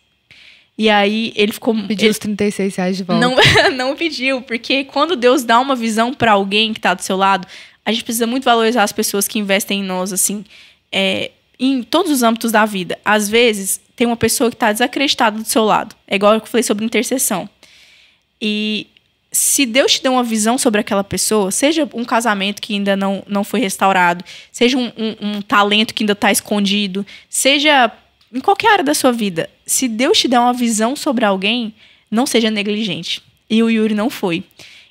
E aí ele ficou. Pediu ele, os 36 reais de volta. Não, <laughs> não pediu, porque quando Deus dá uma visão para alguém que tá do seu lado, a gente precisa muito valorizar as pessoas que investem em nós, assim, é, em todos os âmbitos da vida. Às vezes, tem uma pessoa que tá desacreditada do seu lado. É igual eu falei sobre intercessão. E se Deus te deu uma visão sobre aquela pessoa, seja um casamento que ainda não, não foi restaurado, seja um, um, um talento que ainda está escondido, seja em qualquer área da sua vida, se Deus te der uma visão sobre alguém, não seja negligente. E o Yuri não foi.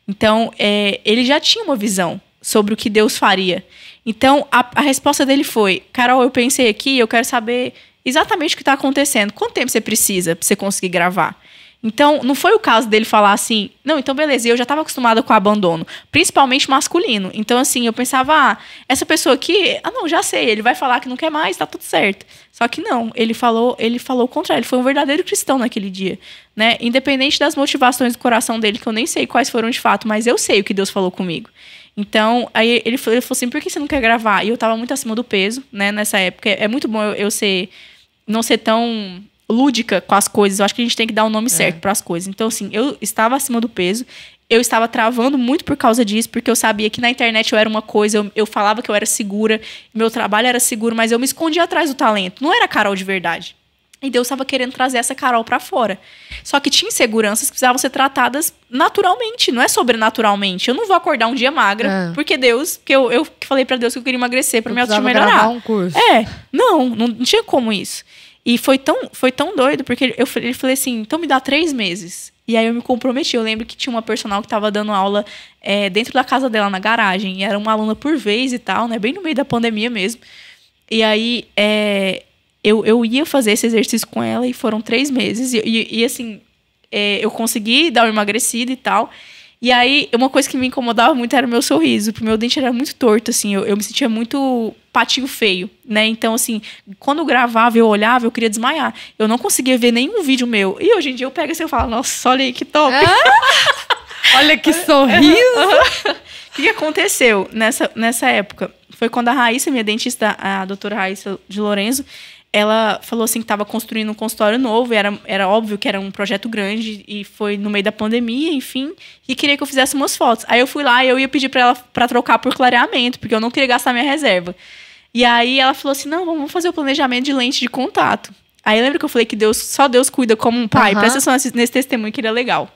Então, é, ele já tinha uma visão sobre o que Deus faria. Então, a, a resposta dele foi: Carol, eu pensei aqui, eu quero saber exatamente o que está acontecendo. Quanto tempo você precisa para você conseguir gravar? Então, não foi o caso dele falar assim, não, então beleza, eu já estava acostumada com o abandono, principalmente masculino. Então, assim, eu pensava, ah, essa pessoa aqui, ah, não, já sei, ele vai falar que não quer mais, tá tudo certo. Só que não, ele falou, ele falou o contrário, ele foi um verdadeiro cristão naquele dia, né? Independente das motivações do coração dele, que eu nem sei quais foram de fato, mas eu sei o que Deus falou comigo. Então, aí ele falou, ele falou assim, por que você não quer gravar? E eu estava muito acima do peso, né, nessa época. É, é muito bom eu, eu ser, não ser tão lúdica com as coisas. Eu acho que a gente tem que dar o um nome é. certo para as coisas. Então, assim, eu estava acima do peso. Eu estava travando muito por causa disso, porque eu sabia que na internet eu era uma coisa, eu, eu falava que eu era segura, meu trabalho era seguro, mas eu me escondia atrás do talento. Não era Carol de verdade. E Deus estava querendo trazer essa Carol para fora. Só que tinha inseguranças que precisavam ser tratadas naturalmente, não é sobrenaturalmente. Eu não vou acordar um dia magra, é. porque Deus, que eu, eu falei para Deus que eu queria emagrecer para me autoestima melhorar. Um curso. É, não, não, não tinha como isso. E foi tão, foi tão doido, porque eu, ele falei assim, então me dá três meses. E aí eu me comprometi. Eu lembro que tinha uma personal que estava dando aula é, dentro da casa dela, na garagem. E era uma aluna por vez e tal, né? Bem no meio da pandemia mesmo. E aí é, eu, eu ia fazer esse exercício com ela e foram três meses. E, e, e assim, é, eu consegui dar uma emagrecida e tal. E aí, uma coisa que me incomodava muito era o meu sorriso, porque meu dente era muito torto, assim. Eu, eu me sentia muito patinho feio, né? Então, assim, quando eu gravava, eu olhava, eu queria desmaiar. Eu não conseguia ver nenhum vídeo meu. E hoje em dia eu pego assim e falo, nossa, olha aí que top. Ah, <laughs> olha que sorriso. o que, aconteceu nessa, nessa época? Foi quando a Raíssa, minha dentista, a doutora Raíssa de Lourenço, ela falou assim que estava construindo um consultório novo, era, era óbvio que era um projeto grande e foi no meio da pandemia, enfim, e queria que eu fizesse umas fotos. Aí eu fui lá e eu ia pedir para ela para trocar por clareamento, porque eu não queria gastar minha reserva. E aí ela falou assim: não, vamos fazer o planejamento de lente de contato. Aí lembra que eu falei que Deus, só Deus cuida como um pai? Uhum. Presta atenção nesse, nesse testemunho que ele é legal.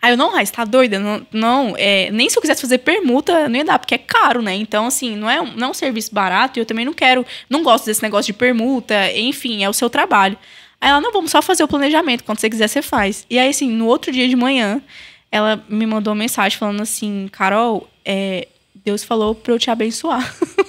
Aí eu, não, Raiz, tá doida? Não, não é, nem se eu quisesse fazer permuta, não ia dar, porque é caro, né? Então, assim, não é, um, não é um serviço barato e eu também não quero, não gosto desse negócio de permuta, enfim, é o seu trabalho. Aí ela, não, vamos só fazer o planejamento, quando você quiser, você faz. E aí, assim, no outro dia de manhã, ela me mandou uma mensagem falando assim, Carol, é, Deus falou pra eu te abençoar. <laughs>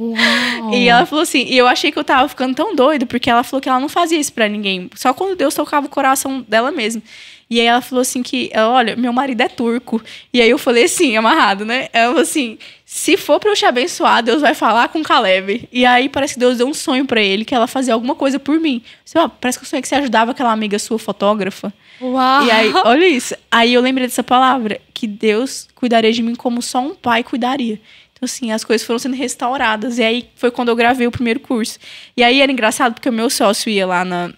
Uau. E ela falou assim, e eu achei que eu tava ficando tão doido, porque ela falou que ela não fazia isso pra ninguém, só quando Deus tocava o coração dela mesma. E aí ela falou assim que, olha, meu marido é turco. E aí eu falei assim, amarrado, né? Ela falou assim, se for pra eu te abençoar, Deus vai falar com Caleb. E aí parece que Deus deu um sonho para ele, que ela fazia alguma coisa por mim. Assim, ó, parece que o sonho é que você ajudava aquela amiga sua fotógrafa. Uau! E aí, olha isso. Aí eu lembrei dessa palavra, que Deus cuidaria de mim como só um pai cuidaria. Então, assim, as coisas foram sendo restauradas. E aí foi quando eu gravei o primeiro curso. E aí era engraçado, porque o meu sócio ia lá na.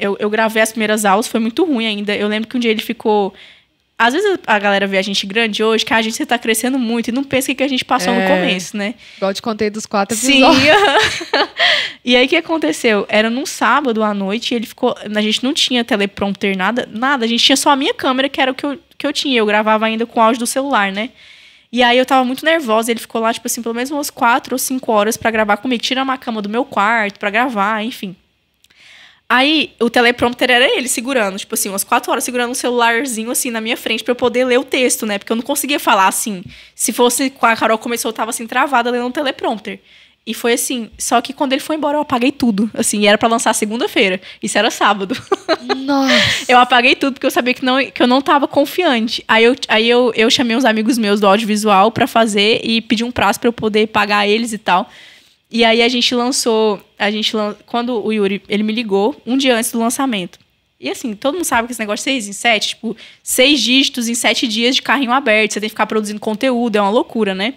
eu, eu gravei as primeiras aulas, foi muito ruim ainda. Eu lembro que um dia ele ficou. Às vezes a galera vê a gente grande hoje, que a ah, gente está crescendo muito e não pensa o que a gente passou é, no começo, né? Igual te contei dos quatro episódios. Sim. <laughs> <laughs> e aí o que aconteceu? Era num sábado à noite e ele ficou. A gente não tinha teleprompter, nada, nada. A gente tinha só a minha câmera, que era o que eu, que eu tinha. Eu gravava ainda com áudio do celular, né? E aí eu tava muito nervosa, ele ficou lá, tipo assim, pelo menos umas quatro ou cinco horas para gravar comigo. Tira uma cama do meu quarto para gravar, enfim. Aí o teleprompter era ele segurando, tipo assim, umas quatro horas segurando um celularzinho assim na minha frente para eu poder ler o texto, né? Porque eu não conseguia falar assim. Se fosse com a Carol começou, eu tava assim travada lendo um teleprompter. E foi assim, só que quando ele foi embora eu apaguei tudo, assim, e era para lançar segunda-feira, isso era sábado. <laughs> Nossa. eu apaguei tudo porque eu sabia que não que eu não tava confiante. Aí eu, aí eu, eu chamei uns amigos meus do audiovisual para fazer e pedi um prazo para eu poder pagar eles e tal. E aí a gente lançou, a gente lan... quando o Yuri, ele me ligou um dia antes do lançamento. E assim, todo mundo sabe que esse negócio de seis em sete, tipo, seis dígitos em sete dias de carrinho aberto, você tem que ficar produzindo conteúdo, é uma loucura, né?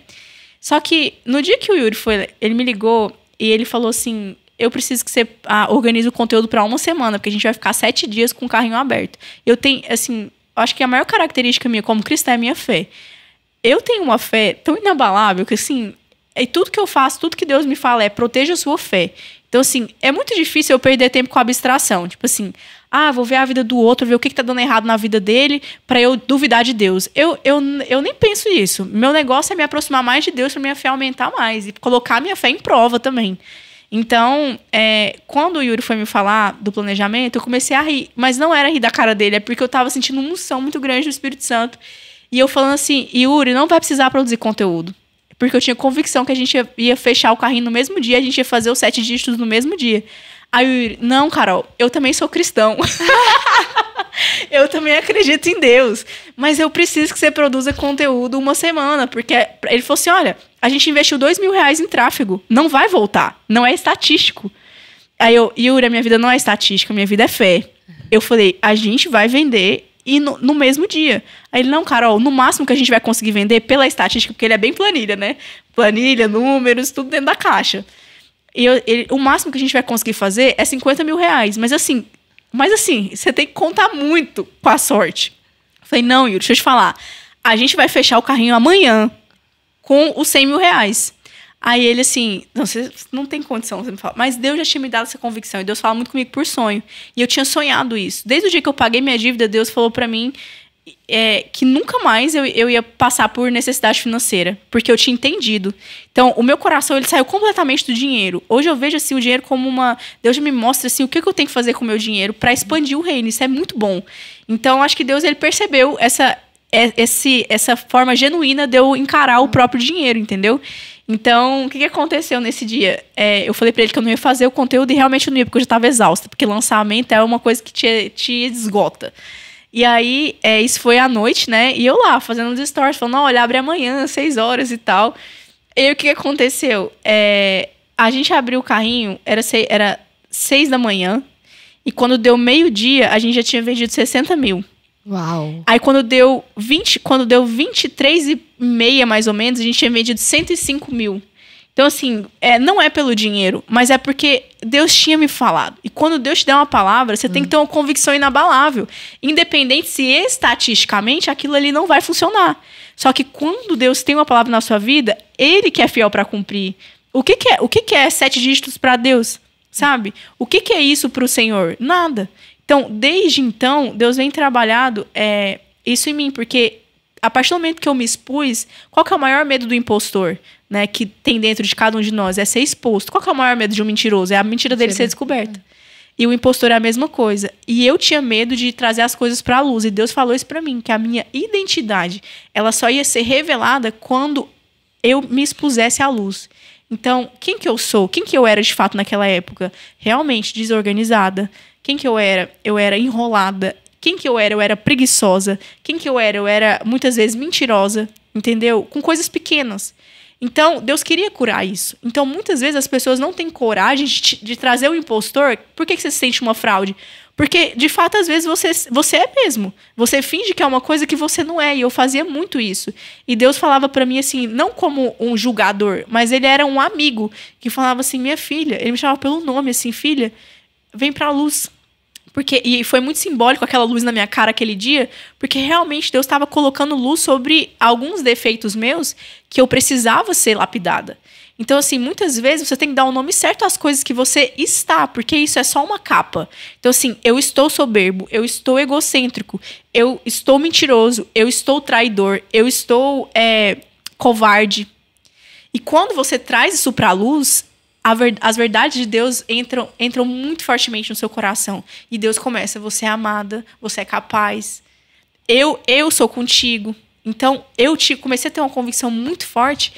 Só que no dia que o Yuri foi, ele me ligou e ele falou assim: eu preciso que você ah, organize o conteúdo para uma semana, porque a gente vai ficar sete dias com o carrinho aberto. Eu tenho, assim, acho que a maior característica minha como cristã é a minha fé. Eu tenho uma fé tão inabalável que, assim, é tudo que eu faço, tudo que Deus me fala é proteja a sua fé. Então, assim, é muito difícil eu perder tempo com a abstração. Tipo assim, ah, vou ver a vida do outro, ver o que, está dando errado na vida dele, para eu duvidar de Deus. Eu, eu, eu nem penso nisso. Meu negócio é me aproximar mais de Deus para minha fé aumentar mais e colocar minha fé em prova também. Então, é, quando o Yuri foi me falar do planejamento, eu comecei a rir. Mas não era rir da cara dele, é porque eu estava sentindo uma unção muito grande do Espírito Santo. E eu falando assim, Yuri, não vai precisar produzir conteúdo. Porque eu tinha convicção que a gente ia fechar o carrinho no mesmo dia, a gente ia fazer os sete dígitos no mesmo dia. Aí o Yuri, não, Carol, eu também sou cristão. <laughs> eu também acredito em Deus. Mas eu preciso que você produza conteúdo uma semana. Porque é ele falou assim: olha, a gente investiu dois mil reais em tráfego. Não vai voltar. Não é estatístico. Aí eu, Yuri, a minha vida não é estatística, minha vida é fé. Eu falei, a gente vai vender e no, no, mesmo dia. Aí ele, não, Carol, no máximo que a gente vai conseguir vender pela estatística, porque ele é bem planilha, né? Planilha, números, tudo dentro da caixa. E eu, ele, o máximo que a gente vai conseguir fazer é 50 mil reais. Mas assim, mas assim, você tem que contar muito com a sorte. Eu falei, não, Yuri, deixa eu te falar. A gente vai fechar o carrinho amanhã com os 100 mil reais. Aí ele assim, não, você não tem condição, você me fala. Mas Deus já tinha me dado essa convicção. E Deus fala muito comigo por sonho. E eu tinha sonhado isso. Desde o dia que eu paguei minha dívida, Deus falou para mim é, que nunca mais eu, eu ia passar por necessidade financeira, porque eu tinha entendido. Então, o meu coração ele saiu completamente do dinheiro. Hoje eu vejo assim o dinheiro como uma Deus me mostra assim o que, que eu tenho que fazer com o meu dinheiro para expandir o reino. Isso é muito bom. Então, acho que Deus ele percebeu essa é, esse, essa forma genuína de eu encarar o próprio dinheiro, entendeu? Então, o que, que aconteceu nesse dia? É, eu falei para ele que eu não ia fazer o conteúdo e realmente eu não ia, porque eu já estava exausta, porque lançamento é uma coisa que te, te esgota. E aí, é, isso foi à noite, né? E eu lá, fazendo uns stories, falando, olha, abre amanhã, seis horas e tal. E aí, o que aconteceu? É, a gente abriu o carrinho, era, seis, era seis da manhã. E quando deu meio-dia, a gente já tinha vendido 60 mil. Uau. Aí quando deu 20, quando deu 23 e meia, mais ou menos, a gente tinha vendido 105 mil. Então, assim, é, não é pelo dinheiro, mas é porque Deus tinha me falado. E quando Deus te der uma palavra, você hum. tem que ter uma convicção inabalável. Independente se estatisticamente aquilo ali não vai funcionar. Só que quando Deus tem uma palavra na sua vida, Ele que é fiel para cumprir. O que, que, é? O que, que é sete dígitos para Deus? Sabe? O que, que é isso para o Senhor? Nada. Então, desde então, Deus vem trabalhado é, isso em mim, porque a partir do momento que eu me expus, qual que é o maior medo do impostor? né, que tem dentro de cada um de nós é ser exposto. Qual é o maior medo de um mentiroso? É a mentira dele Sim. ser descoberta. E o impostor é a mesma coisa. E eu tinha medo de trazer as coisas para a luz. E Deus falou isso para mim, que a minha identidade, ela só ia ser revelada quando eu me expusesse à luz. Então, quem que eu sou? Quem que eu era de fato naquela época? Realmente desorganizada. Quem que eu era? Eu era enrolada. Quem que eu era? Eu era preguiçosa. Quem que eu era? Eu era muitas vezes mentirosa, entendeu? Com coisas pequenas. Então, Deus queria curar isso. Então, muitas vezes as pessoas não têm coragem de, de trazer o impostor. Por que, que você se sente uma fraude? Porque, de fato, às vezes você, você é mesmo. Você finge que é uma coisa que você não é. E eu fazia muito isso. E Deus falava para mim assim, não como um julgador, mas ele era um amigo que falava assim: minha filha, ele me chamava pelo nome, assim, filha, vem pra luz. Porque, e foi muito simbólico aquela luz na minha cara aquele dia, porque realmente Deus estava colocando luz sobre alguns defeitos meus que eu precisava ser lapidada. Então, assim, muitas vezes você tem que dar o nome certo às coisas que você está, porque isso é só uma capa. Então, assim, eu estou soberbo, eu estou egocêntrico, eu estou mentiroso, eu estou traidor, eu estou é, covarde. E quando você traz isso para a luz, ver, as verdades de Deus entram, entram muito fortemente no seu coração. E Deus começa: você é amada, você é capaz, eu, eu sou contigo. Então, eu te, comecei a ter uma convicção muito forte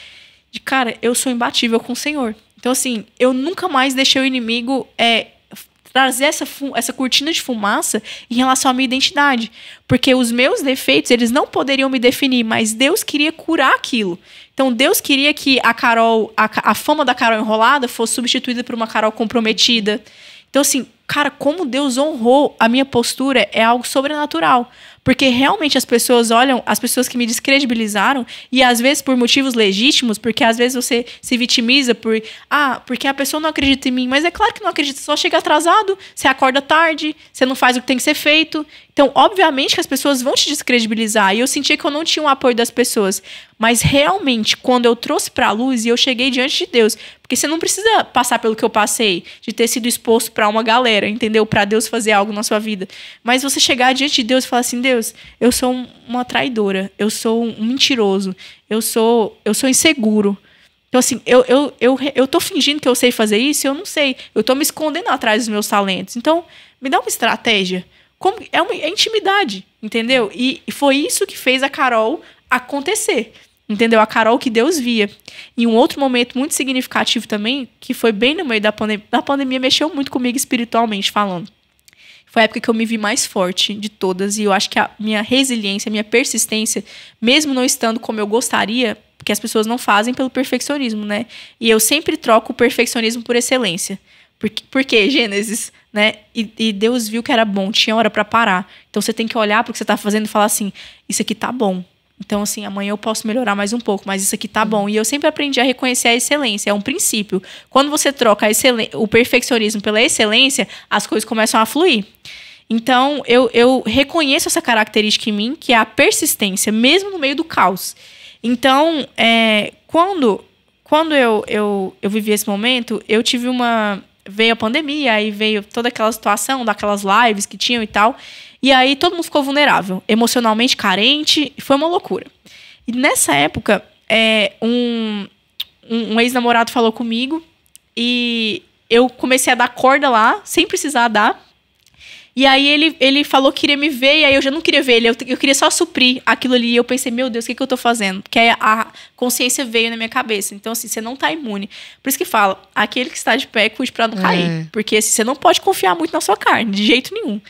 de, cara, eu sou imbatível com o Senhor. Então, assim, eu nunca mais deixei o inimigo é, trazer essa, essa cortina de fumaça em relação à minha identidade. Porque os meus defeitos, eles não poderiam me definir, mas Deus queria curar aquilo. Então Deus queria que a Carol, a, a fama da Carol enrolada fosse substituída por uma Carol comprometida. Então assim, cara, como Deus honrou a minha postura é algo sobrenatural. Porque realmente as pessoas olham, as pessoas que me descredibilizaram, e às vezes por motivos legítimos, porque às vezes você se vitimiza por. Ah, porque a pessoa não acredita em mim. Mas é claro que não acredita, só chega atrasado, você acorda tarde, você não faz o que tem que ser feito. Então, obviamente que as pessoas vão te descredibilizar. E eu sentia que eu não tinha o apoio das pessoas. Mas realmente, quando eu trouxe para a luz e eu cheguei diante de Deus, porque você não precisa passar pelo que eu passei, de ter sido exposto para uma galera, entendeu? Para Deus fazer algo na sua vida. Mas você chegar diante de Deus e falar assim: Deus, Deus, eu sou uma traidora, eu sou um mentiroso, eu sou, eu sou inseguro. Então, assim, eu, eu, eu, eu tô fingindo que eu sei fazer isso, eu não sei. Eu tô me escondendo atrás dos meus talentos. Então, me dá uma estratégia. Como, é, uma, é intimidade, entendeu? E foi isso que fez a Carol acontecer. Entendeu? A Carol que Deus via. E um outro momento muito significativo também, que foi bem no meio da pandemia. da pandemia mexeu muito comigo espiritualmente falando foi a época que eu me vi mais forte de todas. E eu acho que a minha resiliência, a minha persistência, mesmo não estando como eu gostaria, porque as pessoas não fazem pelo perfeccionismo, né? E eu sempre troco o perfeccionismo por excelência. Porque, quê? Gênesis, né? E, e, Deus viu que era bom, tinha hora para parar. Então você tem que olhar para o que você está fazendo e falar assim: isso aqui tá bom. Então, assim, amanhã eu posso melhorar mais um pouco, mas isso aqui tá bom. E eu sempre aprendi a reconhecer a excelência, é um princípio. Quando você troca o perfeccionismo pela excelência, as coisas começam a fluir. Então, eu, eu reconheço essa característica em mim, que é a persistência, mesmo no meio do caos. Então, é, quando, quando eu, eu, eu vivi esse momento, eu tive uma. Veio a pandemia, aí veio toda aquela situação daquelas lives que tinham e tal. E aí todo mundo ficou vulnerável, emocionalmente carente, foi uma loucura. E nessa época, é, um, um, um ex-namorado falou comigo e eu comecei a dar corda lá, sem precisar dar. E aí ele, ele falou que queria me ver, e aí eu já não queria ver ele, eu, eu queria só suprir aquilo ali. E eu pensei, meu Deus, o que, que eu tô fazendo? Porque a consciência veio na minha cabeça. Então, assim, você não tá imune. Por isso que fala, aquele que está de pé, cuide pra não é. cair. É. Porque assim, você não pode confiar muito na sua carne, de jeito nenhum.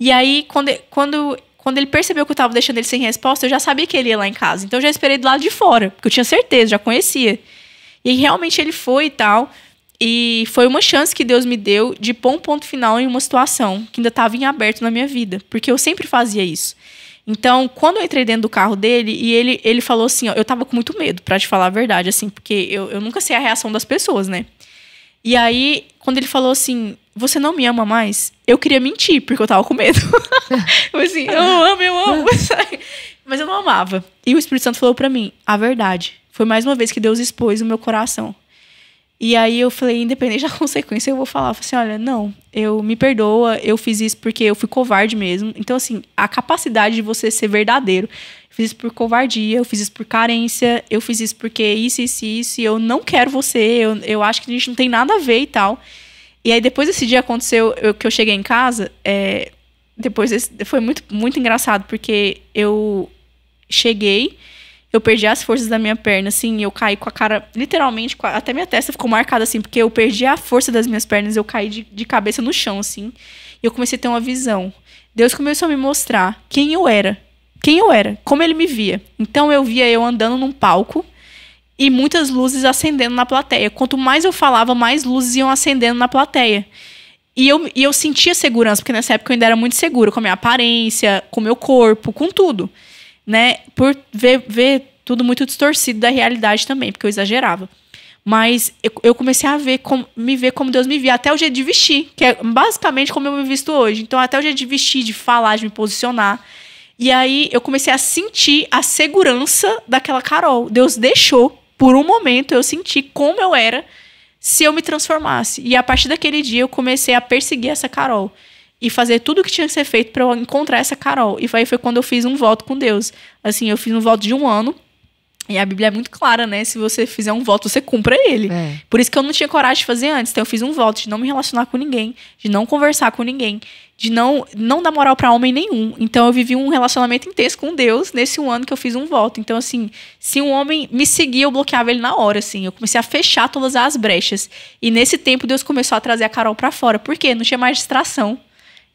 E aí, quando, quando, quando ele percebeu que eu tava deixando ele sem resposta, eu já sabia que ele ia lá em casa. Então eu já esperei do lado de fora, porque eu tinha certeza, já conhecia. E realmente ele foi e tal. E foi uma chance que Deus me deu de pôr um ponto final em uma situação que ainda estava em aberto na minha vida, porque eu sempre fazia isso. Então, quando eu entrei dentro do carro dele e ele, ele falou assim, ó, eu tava com muito medo, para te falar a verdade, assim, porque eu, eu nunca sei a reação das pessoas, né? E aí, quando ele falou assim, você não me ama mais, eu queria mentir, porque eu tava com medo. eu <laughs> tipo assim, eu amo, eu amo. <laughs> Mas eu não amava. E o Espírito Santo falou para mim, a verdade. Foi mais uma vez que Deus expôs o meu coração. E aí eu falei, independente da <laughs> consequência, eu vou falar. Eu falei assim, olha, não, eu me perdoa, eu fiz isso porque eu fui covarde mesmo. Então, assim, a capacidade de você ser verdadeiro. Eu fiz isso por covardia, eu fiz isso por carência, eu fiz isso porque isso, isso, isso, e eu não quero você, eu, eu acho que a gente não tem nada a ver e tal. E aí, depois desse dia aconteceu eu, que eu cheguei em casa, é, depois desse, foi muito, muito engraçado, porque eu cheguei eu perdi as forças da minha perna, assim, eu caí com a cara, literalmente, até minha testa ficou marcada, assim, porque eu perdi a força das minhas pernas, eu caí de, de cabeça no chão, assim, e eu comecei a ter uma visão. Deus começou a me mostrar quem eu era, quem eu era, como ele me via. Então eu via eu andando num palco e muitas luzes acendendo na plateia. Quanto mais eu falava, mais luzes iam acendendo na plateia. E eu, e eu sentia segurança, porque nessa época eu ainda era muito segura com a minha aparência, com o meu corpo, com tudo né, por ver, ver tudo muito distorcido da realidade também, porque eu exagerava. Mas eu, eu comecei a ver como, me ver como Deus me via, até o jeito de vestir, que é basicamente como eu me visto hoje. Então, até o jeito de vestir, de falar, de me posicionar. E aí eu comecei a sentir a segurança daquela Carol. Deus deixou, por um momento, eu sentir como eu era se eu me transformasse. E a partir daquele dia eu comecei a perseguir essa Carol e fazer tudo o que tinha que ser feito para eu encontrar essa Carol. E aí foi quando eu fiz um voto com Deus. Assim, eu fiz um voto de um ano. E a Bíblia é muito clara, né? Se você fizer um voto, você cumpra ele. É. Por isso que eu não tinha coragem de fazer antes. Então eu fiz um voto de não me relacionar com ninguém, de não conversar com ninguém, de não não dar moral para homem nenhum. Então eu vivi um relacionamento intenso com Deus nesse um ano que eu fiz um voto. Então assim, se um homem me seguia, eu bloqueava ele na hora, assim. Eu comecei a fechar todas as brechas. E nesse tempo Deus começou a trazer a Carol para fora. Por quê? Não tinha mais distração.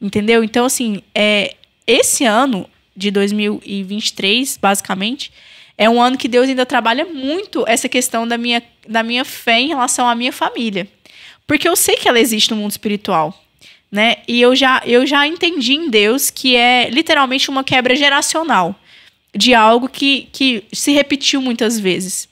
Entendeu? Então, assim, é, esse ano de 2023, basicamente, é um ano que Deus ainda trabalha muito essa questão da minha, da minha fé em relação à minha família. Porque eu sei que ela existe no mundo espiritual. Né? E eu já, eu já entendi em Deus que é literalmente uma quebra geracional de algo que, que se repetiu muitas vezes.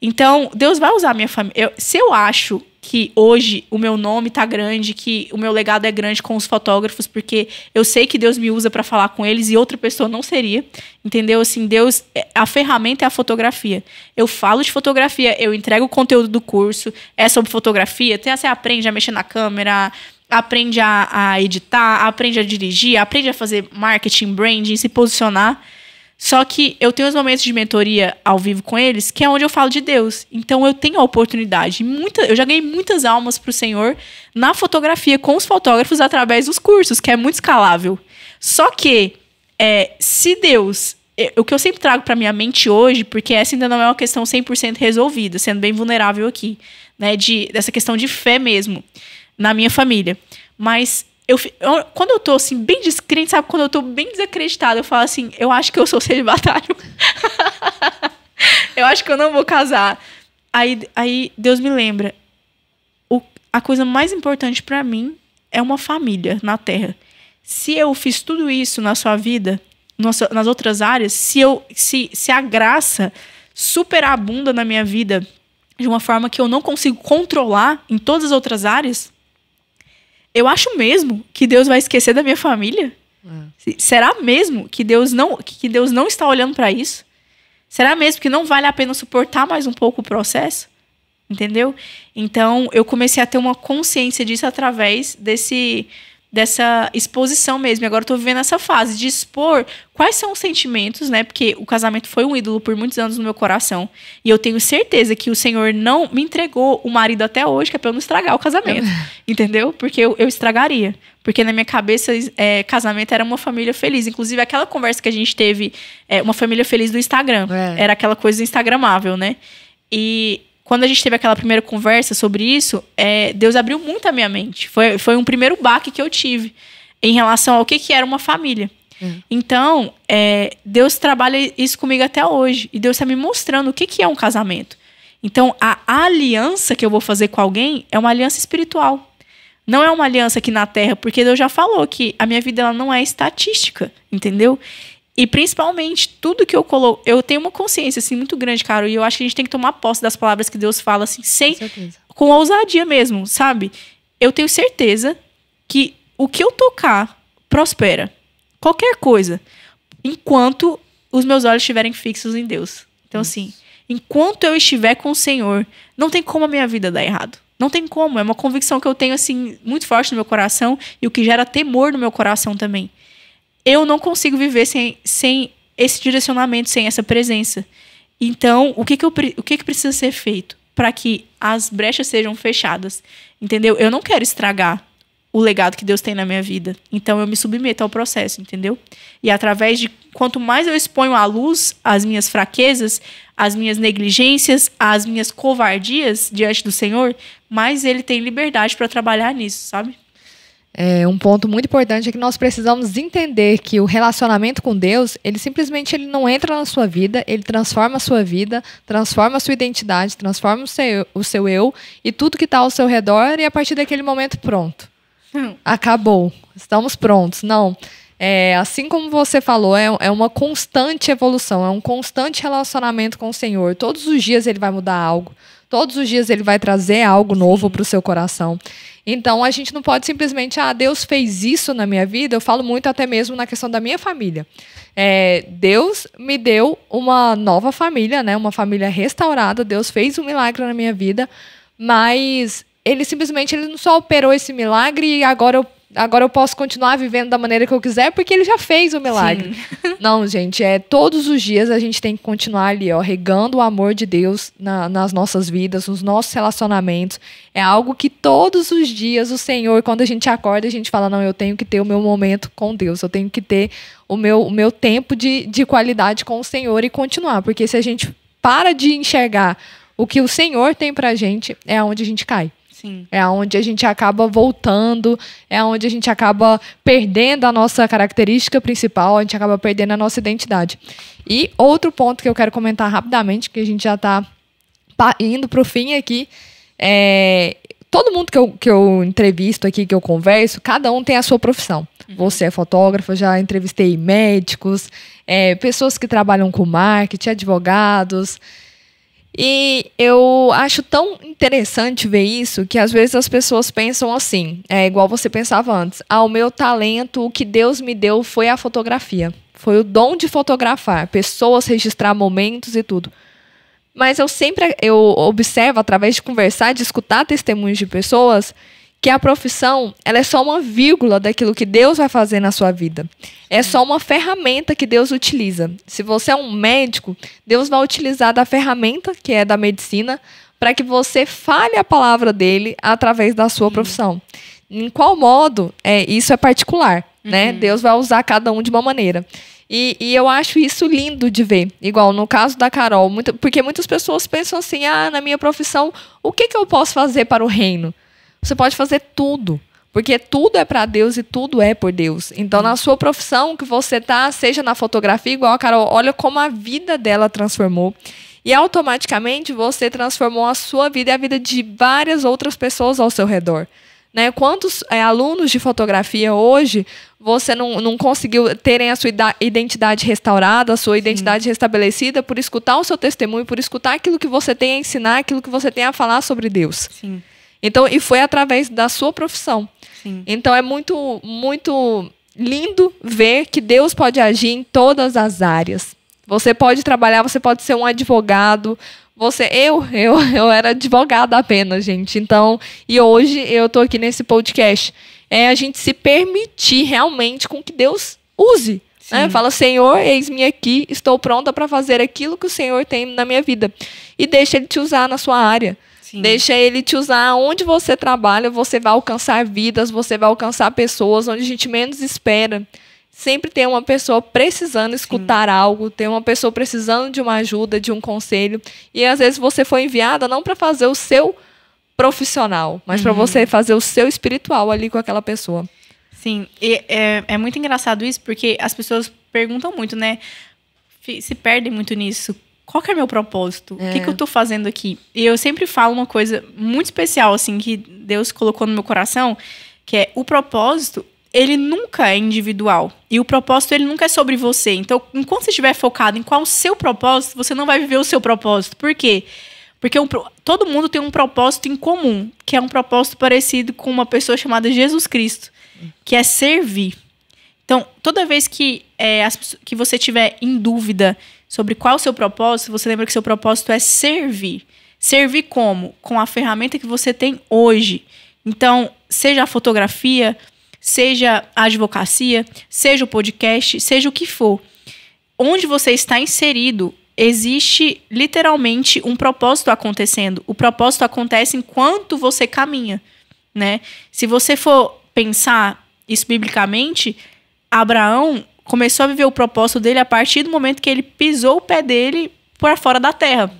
Então, Deus vai usar a minha família. Eu, se eu acho que hoje o meu nome tá grande, que o meu legado é grande com os fotógrafos, porque eu sei que Deus me usa para falar com eles e outra pessoa não seria. Entendeu? Assim, Deus, é, a ferramenta é a fotografia. Eu falo de fotografia, eu entrego o conteúdo do curso, é sobre fotografia, tem, você assim, aprende a mexer na câmera, aprende a, a editar, aprende a dirigir, aprende a fazer marketing, branding, se posicionar. Só que eu tenho os momentos de mentoria ao vivo com eles, que é onde eu falo de Deus. Então eu tenho a oportunidade. Muita, eu já ganhei muitas almas para o Senhor na fotografia com os fotógrafos através dos cursos, que é muito escalável. Só que é, se Deus. É, o que eu sempre trago para minha mente hoje, porque essa ainda não é uma questão 100% resolvida, sendo bem vulnerável aqui, né, de dessa questão de fé mesmo na minha família. Mas eu, eu, quando eu tô assim, bem descrente, sabe? Quando eu tô bem desacreditada, eu falo assim: eu acho que eu sou celibatário. <laughs> eu acho que eu não vou casar. Aí, aí Deus me lembra: o, a coisa mais importante para mim é uma família na terra. Se eu fiz tudo isso na sua vida, nas outras áreas, se, eu, se, se a graça superabunda na minha vida de uma forma que eu não consigo controlar em todas as outras áreas, eu acho mesmo que Deus vai esquecer da minha família? É. Será mesmo que Deus não que Deus não está olhando para isso? Será mesmo que não vale a pena suportar mais um pouco o processo? Entendeu? Então, eu comecei a ter uma consciência disso através desse dessa exposição mesmo. E agora eu tô vivendo essa fase de expor quais são os sentimentos, né? Porque o casamento foi um ídolo por muitos anos no meu coração. E eu tenho certeza que o Senhor não me entregou o marido até hoje, que é pra eu não estragar o casamento. <laughs> entendeu? Porque eu, eu estragaria. Porque na minha cabeça, é, casamento era uma família feliz. Inclusive, aquela conversa que a gente teve, é, uma família feliz do Instagram. É. Era aquela coisa instagramável, né? E quando a gente teve aquela primeira conversa sobre isso, é, Deus abriu muito a minha mente. Foi, foi um primeiro baque que eu tive em relação ao que, que era uma família. Uhum. Então, é, Deus trabalha isso comigo até hoje. E Deus está me mostrando o que, que é um casamento. Então, a aliança que eu vou fazer com alguém é uma aliança espiritual. Não é uma aliança aqui na terra, porque Deus já falou que a minha vida ela não é estatística, entendeu? E principalmente, tudo que eu coloco. Eu tenho uma consciência, assim, muito grande, cara. E eu acho que a gente tem que tomar posse das palavras que Deus fala, assim, sem. Com, com ousadia mesmo, sabe? Eu tenho certeza que o que eu tocar prospera. Qualquer coisa. Enquanto os meus olhos estiverem fixos em Deus. Então, Isso. assim, enquanto eu estiver com o Senhor, não tem como a minha vida dar errado. Não tem como. É uma convicção que eu tenho, assim, muito forte no meu coração e o que gera temor no meu coração também eu não consigo viver sem, sem esse direcionamento, sem essa presença. Então, o que, que, eu, o que, que precisa ser feito para que as brechas sejam fechadas? Entendeu? Eu não quero estragar o legado que Deus tem na minha vida. Então, eu me submeto ao processo, entendeu? E através de quanto mais eu exponho à luz as minhas fraquezas, as minhas negligências, as minhas covardias diante do Senhor, mais ele tem liberdade para trabalhar nisso, sabe? É, um ponto muito importante é que nós precisamos entender que o relacionamento com Deus, ele simplesmente ele não entra na sua vida, ele transforma a sua vida, transforma a sua identidade, transforma o seu, o seu eu e tudo que está ao seu redor, e a partir daquele momento, pronto. Hum. Acabou. Estamos prontos. Não. É, assim como você falou, é, é uma constante evolução, é um constante relacionamento com o Senhor. Todos os dias ele vai mudar algo. Todos os dias ele vai trazer algo novo para o seu coração. Então a gente não pode simplesmente, ah, Deus fez isso na minha vida. Eu falo muito até mesmo na questão da minha família. É, Deus me deu uma nova família, né? Uma família restaurada. Deus fez um milagre na minha vida, mas ele simplesmente ele não só operou esse milagre e agora eu agora eu posso continuar vivendo da maneira que eu quiser, porque ele já fez o milagre. <laughs> Não, gente, é todos os dias a gente tem que continuar ali, ó, regando o amor de Deus na, nas nossas vidas, nos nossos relacionamentos. É algo que todos os dias o Senhor, quando a gente acorda, a gente fala: não, eu tenho que ter o meu momento com Deus, eu tenho que ter o meu, o meu tempo de, de qualidade com o Senhor e continuar, porque se a gente para de enxergar o que o Senhor tem pra gente, é aonde a gente cai. Sim. É onde a gente acaba voltando, é onde a gente acaba perdendo a nossa característica principal, a gente acaba perdendo a nossa identidade. E outro ponto que eu quero comentar rapidamente, que a gente já está indo para o fim aqui, é todo mundo que eu, que eu entrevisto aqui, que eu converso, cada um tem a sua profissão. Uhum. Você é fotógrafo, já entrevistei médicos, é, pessoas que trabalham com marketing, advogados, e eu acho tão interessante ver isso que às vezes as pessoas pensam assim, é igual você pensava antes. Ah, o meu talento, o que Deus me deu foi a fotografia. Foi o dom de fotografar, pessoas, registrar momentos e tudo. Mas eu sempre eu observo através de conversar, de escutar testemunhos de pessoas que a profissão ela é só uma vírgula daquilo que Deus vai fazer na sua vida. É só uma ferramenta que Deus utiliza. Se você é um médico, Deus vai utilizar da ferramenta que é da medicina para que você fale a palavra dele através da sua profissão. Em qual modo é isso é particular, né? Uhum. Deus vai usar cada um de uma maneira. E, e, eu acho isso lindo de ver. Igual no caso da Carol, muito, porque muitas pessoas pensam assim: ah, na minha profissão, o que, que eu posso fazer para o reino? Você pode fazer tudo. Porque tudo é para Deus e tudo é por Deus. Então, na sua profissão que você tá, seja na fotografia, igual a Carol, olha como a vida dela transformou. E automaticamente você transformou a sua vida e a vida de várias outras pessoas ao seu redor. Né? Quantos é, alunos de fotografia hoje você não, não conseguiu terem a sua identidade restaurada, a sua identidade Sim. restabelecida por escutar o seu testemunho, por escutar aquilo que você tem a ensinar, aquilo que você tem a falar sobre Deus? Sim. Então, e foi através da sua profissão. Sim. Então é muito, muito lindo ver que Deus pode agir em todas as áreas. Você pode trabalhar, você pode ser um advogado. Você, eu, eu, <laughs> eu era advogada apenas, gente. Então, e hoje eu tô aqui nesse podcast. É a gente se permitir realmente com que Deus use. Né? Fala, Senhor, eis-me aqui, estou pronta para fazer aquilo que o Senhor tem na minha vida. E deixa Ele te usar na sua área. Sim. Deixa ele te usar onde você trabalha, você vai alcançar vidas, você vai alcançar pessoas onde a gente menos espera. Sempre tem uma pessoa precisando escutar Sim. algo, tem uma pessoa precisando de uma ajuda, de um conselho. E às vezes você foi enviada não para fazer o seu profissional, mas uhum. para você fazer o seu espiritual ali com aquela pessoa. Sim, e, é, é muito engraçado isso, porque as pessoas perguntam muito, né? Se perdem muito nisso qual que é meu propósito? É. O que, é. que eu estou fazendo aqui? E eu sempre falo uma coisa muito especial, assim, que Deus colocou no meu coração, que é o propósito, ele nunca é individual. E o propósito, ele nunca é sobre você. Então, enquanto você estiver focado em qual o seu propósito, você não vai viver o seu propósito. Por quê? Porque um, todo mundo tem um propósito em comum, que é um propósito parecido com uma pessoa chamada Jesus Cristo, que é servir. Então, toda vez que, é, as, que você estiver em dúvida sobre qual o seu propósito, você lembra que seu propósito é servir. Servir como? Com a ferramenta que você tem hoje. Então, seja a fotografia, seja a advocacia, seja o podcast, seja o que for. Onde você está inserido, existe literalmente um propósito acontecendo. O propósito acontece enquanto você caminha, né? Se você for pensar isso biblicamente, Abraão começou a viver o propósito dele a partir do momento que ele pisou o pé dele para fora da terra.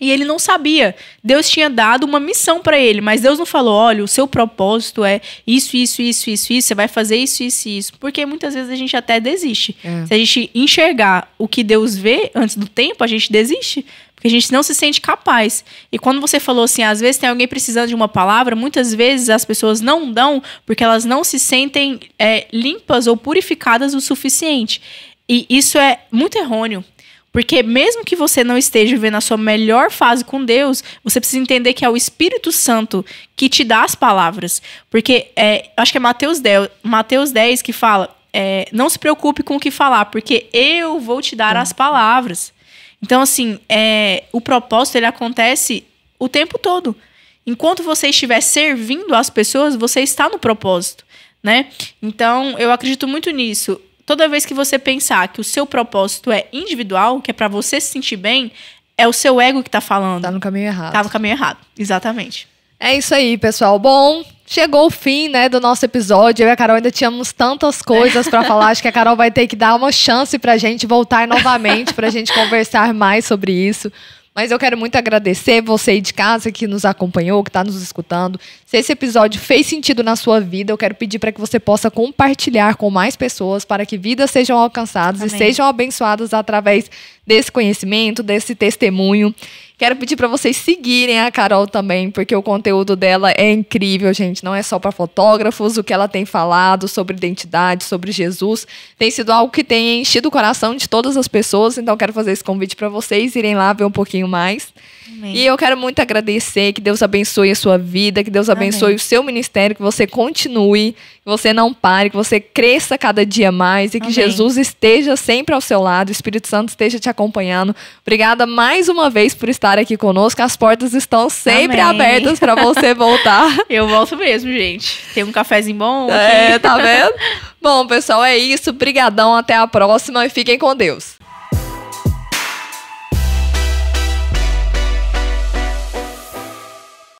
E ele não sabia. Deus tinha dado uma missão para ele, mas Deus não falou: olha, o seu propósito é isso, isso, isso, isso, isso, você vai fazer isso, isso, isso. Porque muitas vezes a gente até desiste. É. Se a gente enxergar o que Deus vê antes do tempo, a gente desiste. Porque a gente não se sente capaz. E quando você falou assim, às vezes tem alguém precisando de uma palavra, muitas vezes as pessoas não dão porque elas não se sentem é, limpas ou purificadas o suficiente. E isso é muito errôneo. Porque mesmo que você não esteja vivendo a sua melhor fase com Deus, você precisa entender que é o Espírito Santo que te dá as palavras. Porque é, acho que é Mateus 10, Mateus 10 que fala: é, não se preocupe com o que falar, porque eu vou te dar as palavras. Então, assim, é, o propósito ele acontece o tempo todo. Enquanto você estiver servindo as pessoas, você está no propósito, né? Então, eu acredito muito nisso. Toda vez que você pensar que o seu propósito é individual, que é para você se sentir bem, é o seu ego que está falando. Tá no caminho errado. Tá no caminho errado, exatamente. É isso aí, pessoal. Bom, Chegou o fim, né, do nosso episódio. Eu e a Carol ainda tínhamos tantas coisas para falar. Acho que a Carol vai ter que dar uma chance para a gente voltar novamente, para a gente conversar mais sobre isso. Mas eu quero muito agradecer você aí de casa que nos acompanhou, que está nos escutando. Se esse episódio fez sentido na sua vida, eu quero pedir para que você possa compartilhar com mais pessoas para que vidas sejam alcançadas Amém. e sejam abençoadas através desse conhecimento, desse testemunho. Quero pedir para vocês seguirem a Carol também, porque o conteúdo dela é incrível, gente. Não é só para fotógrafos, o que ela tem falado sobre identidade, sobre Jesus, tem sido algo que tem enchido o coração de todas as pessoas. Então quero fazer esse convite para vocês irem lá ver um pouquinho mais. Amém. E eu quero muito agradecer, que Deus abençoe a sua vida, que Deus abençoe Amém. o seu ministério, que você continue, que você não pare, que você cresça cada dia mais e que Amém. Jesus esteja sempre ao seu lado, o Espírito Santo esteja te acompanhando. Obrigada mais uma vez por estar aqui conosco. As portas estão sempre Amém. abertas para você <laughs> voltar. Eu volto mesmo, gente. Tem um cafezinho bom. Aqui. É, tá <laughs> vendo? bom, pessoal, é isso. Brigadão, até a próxima e fiquem com Deus.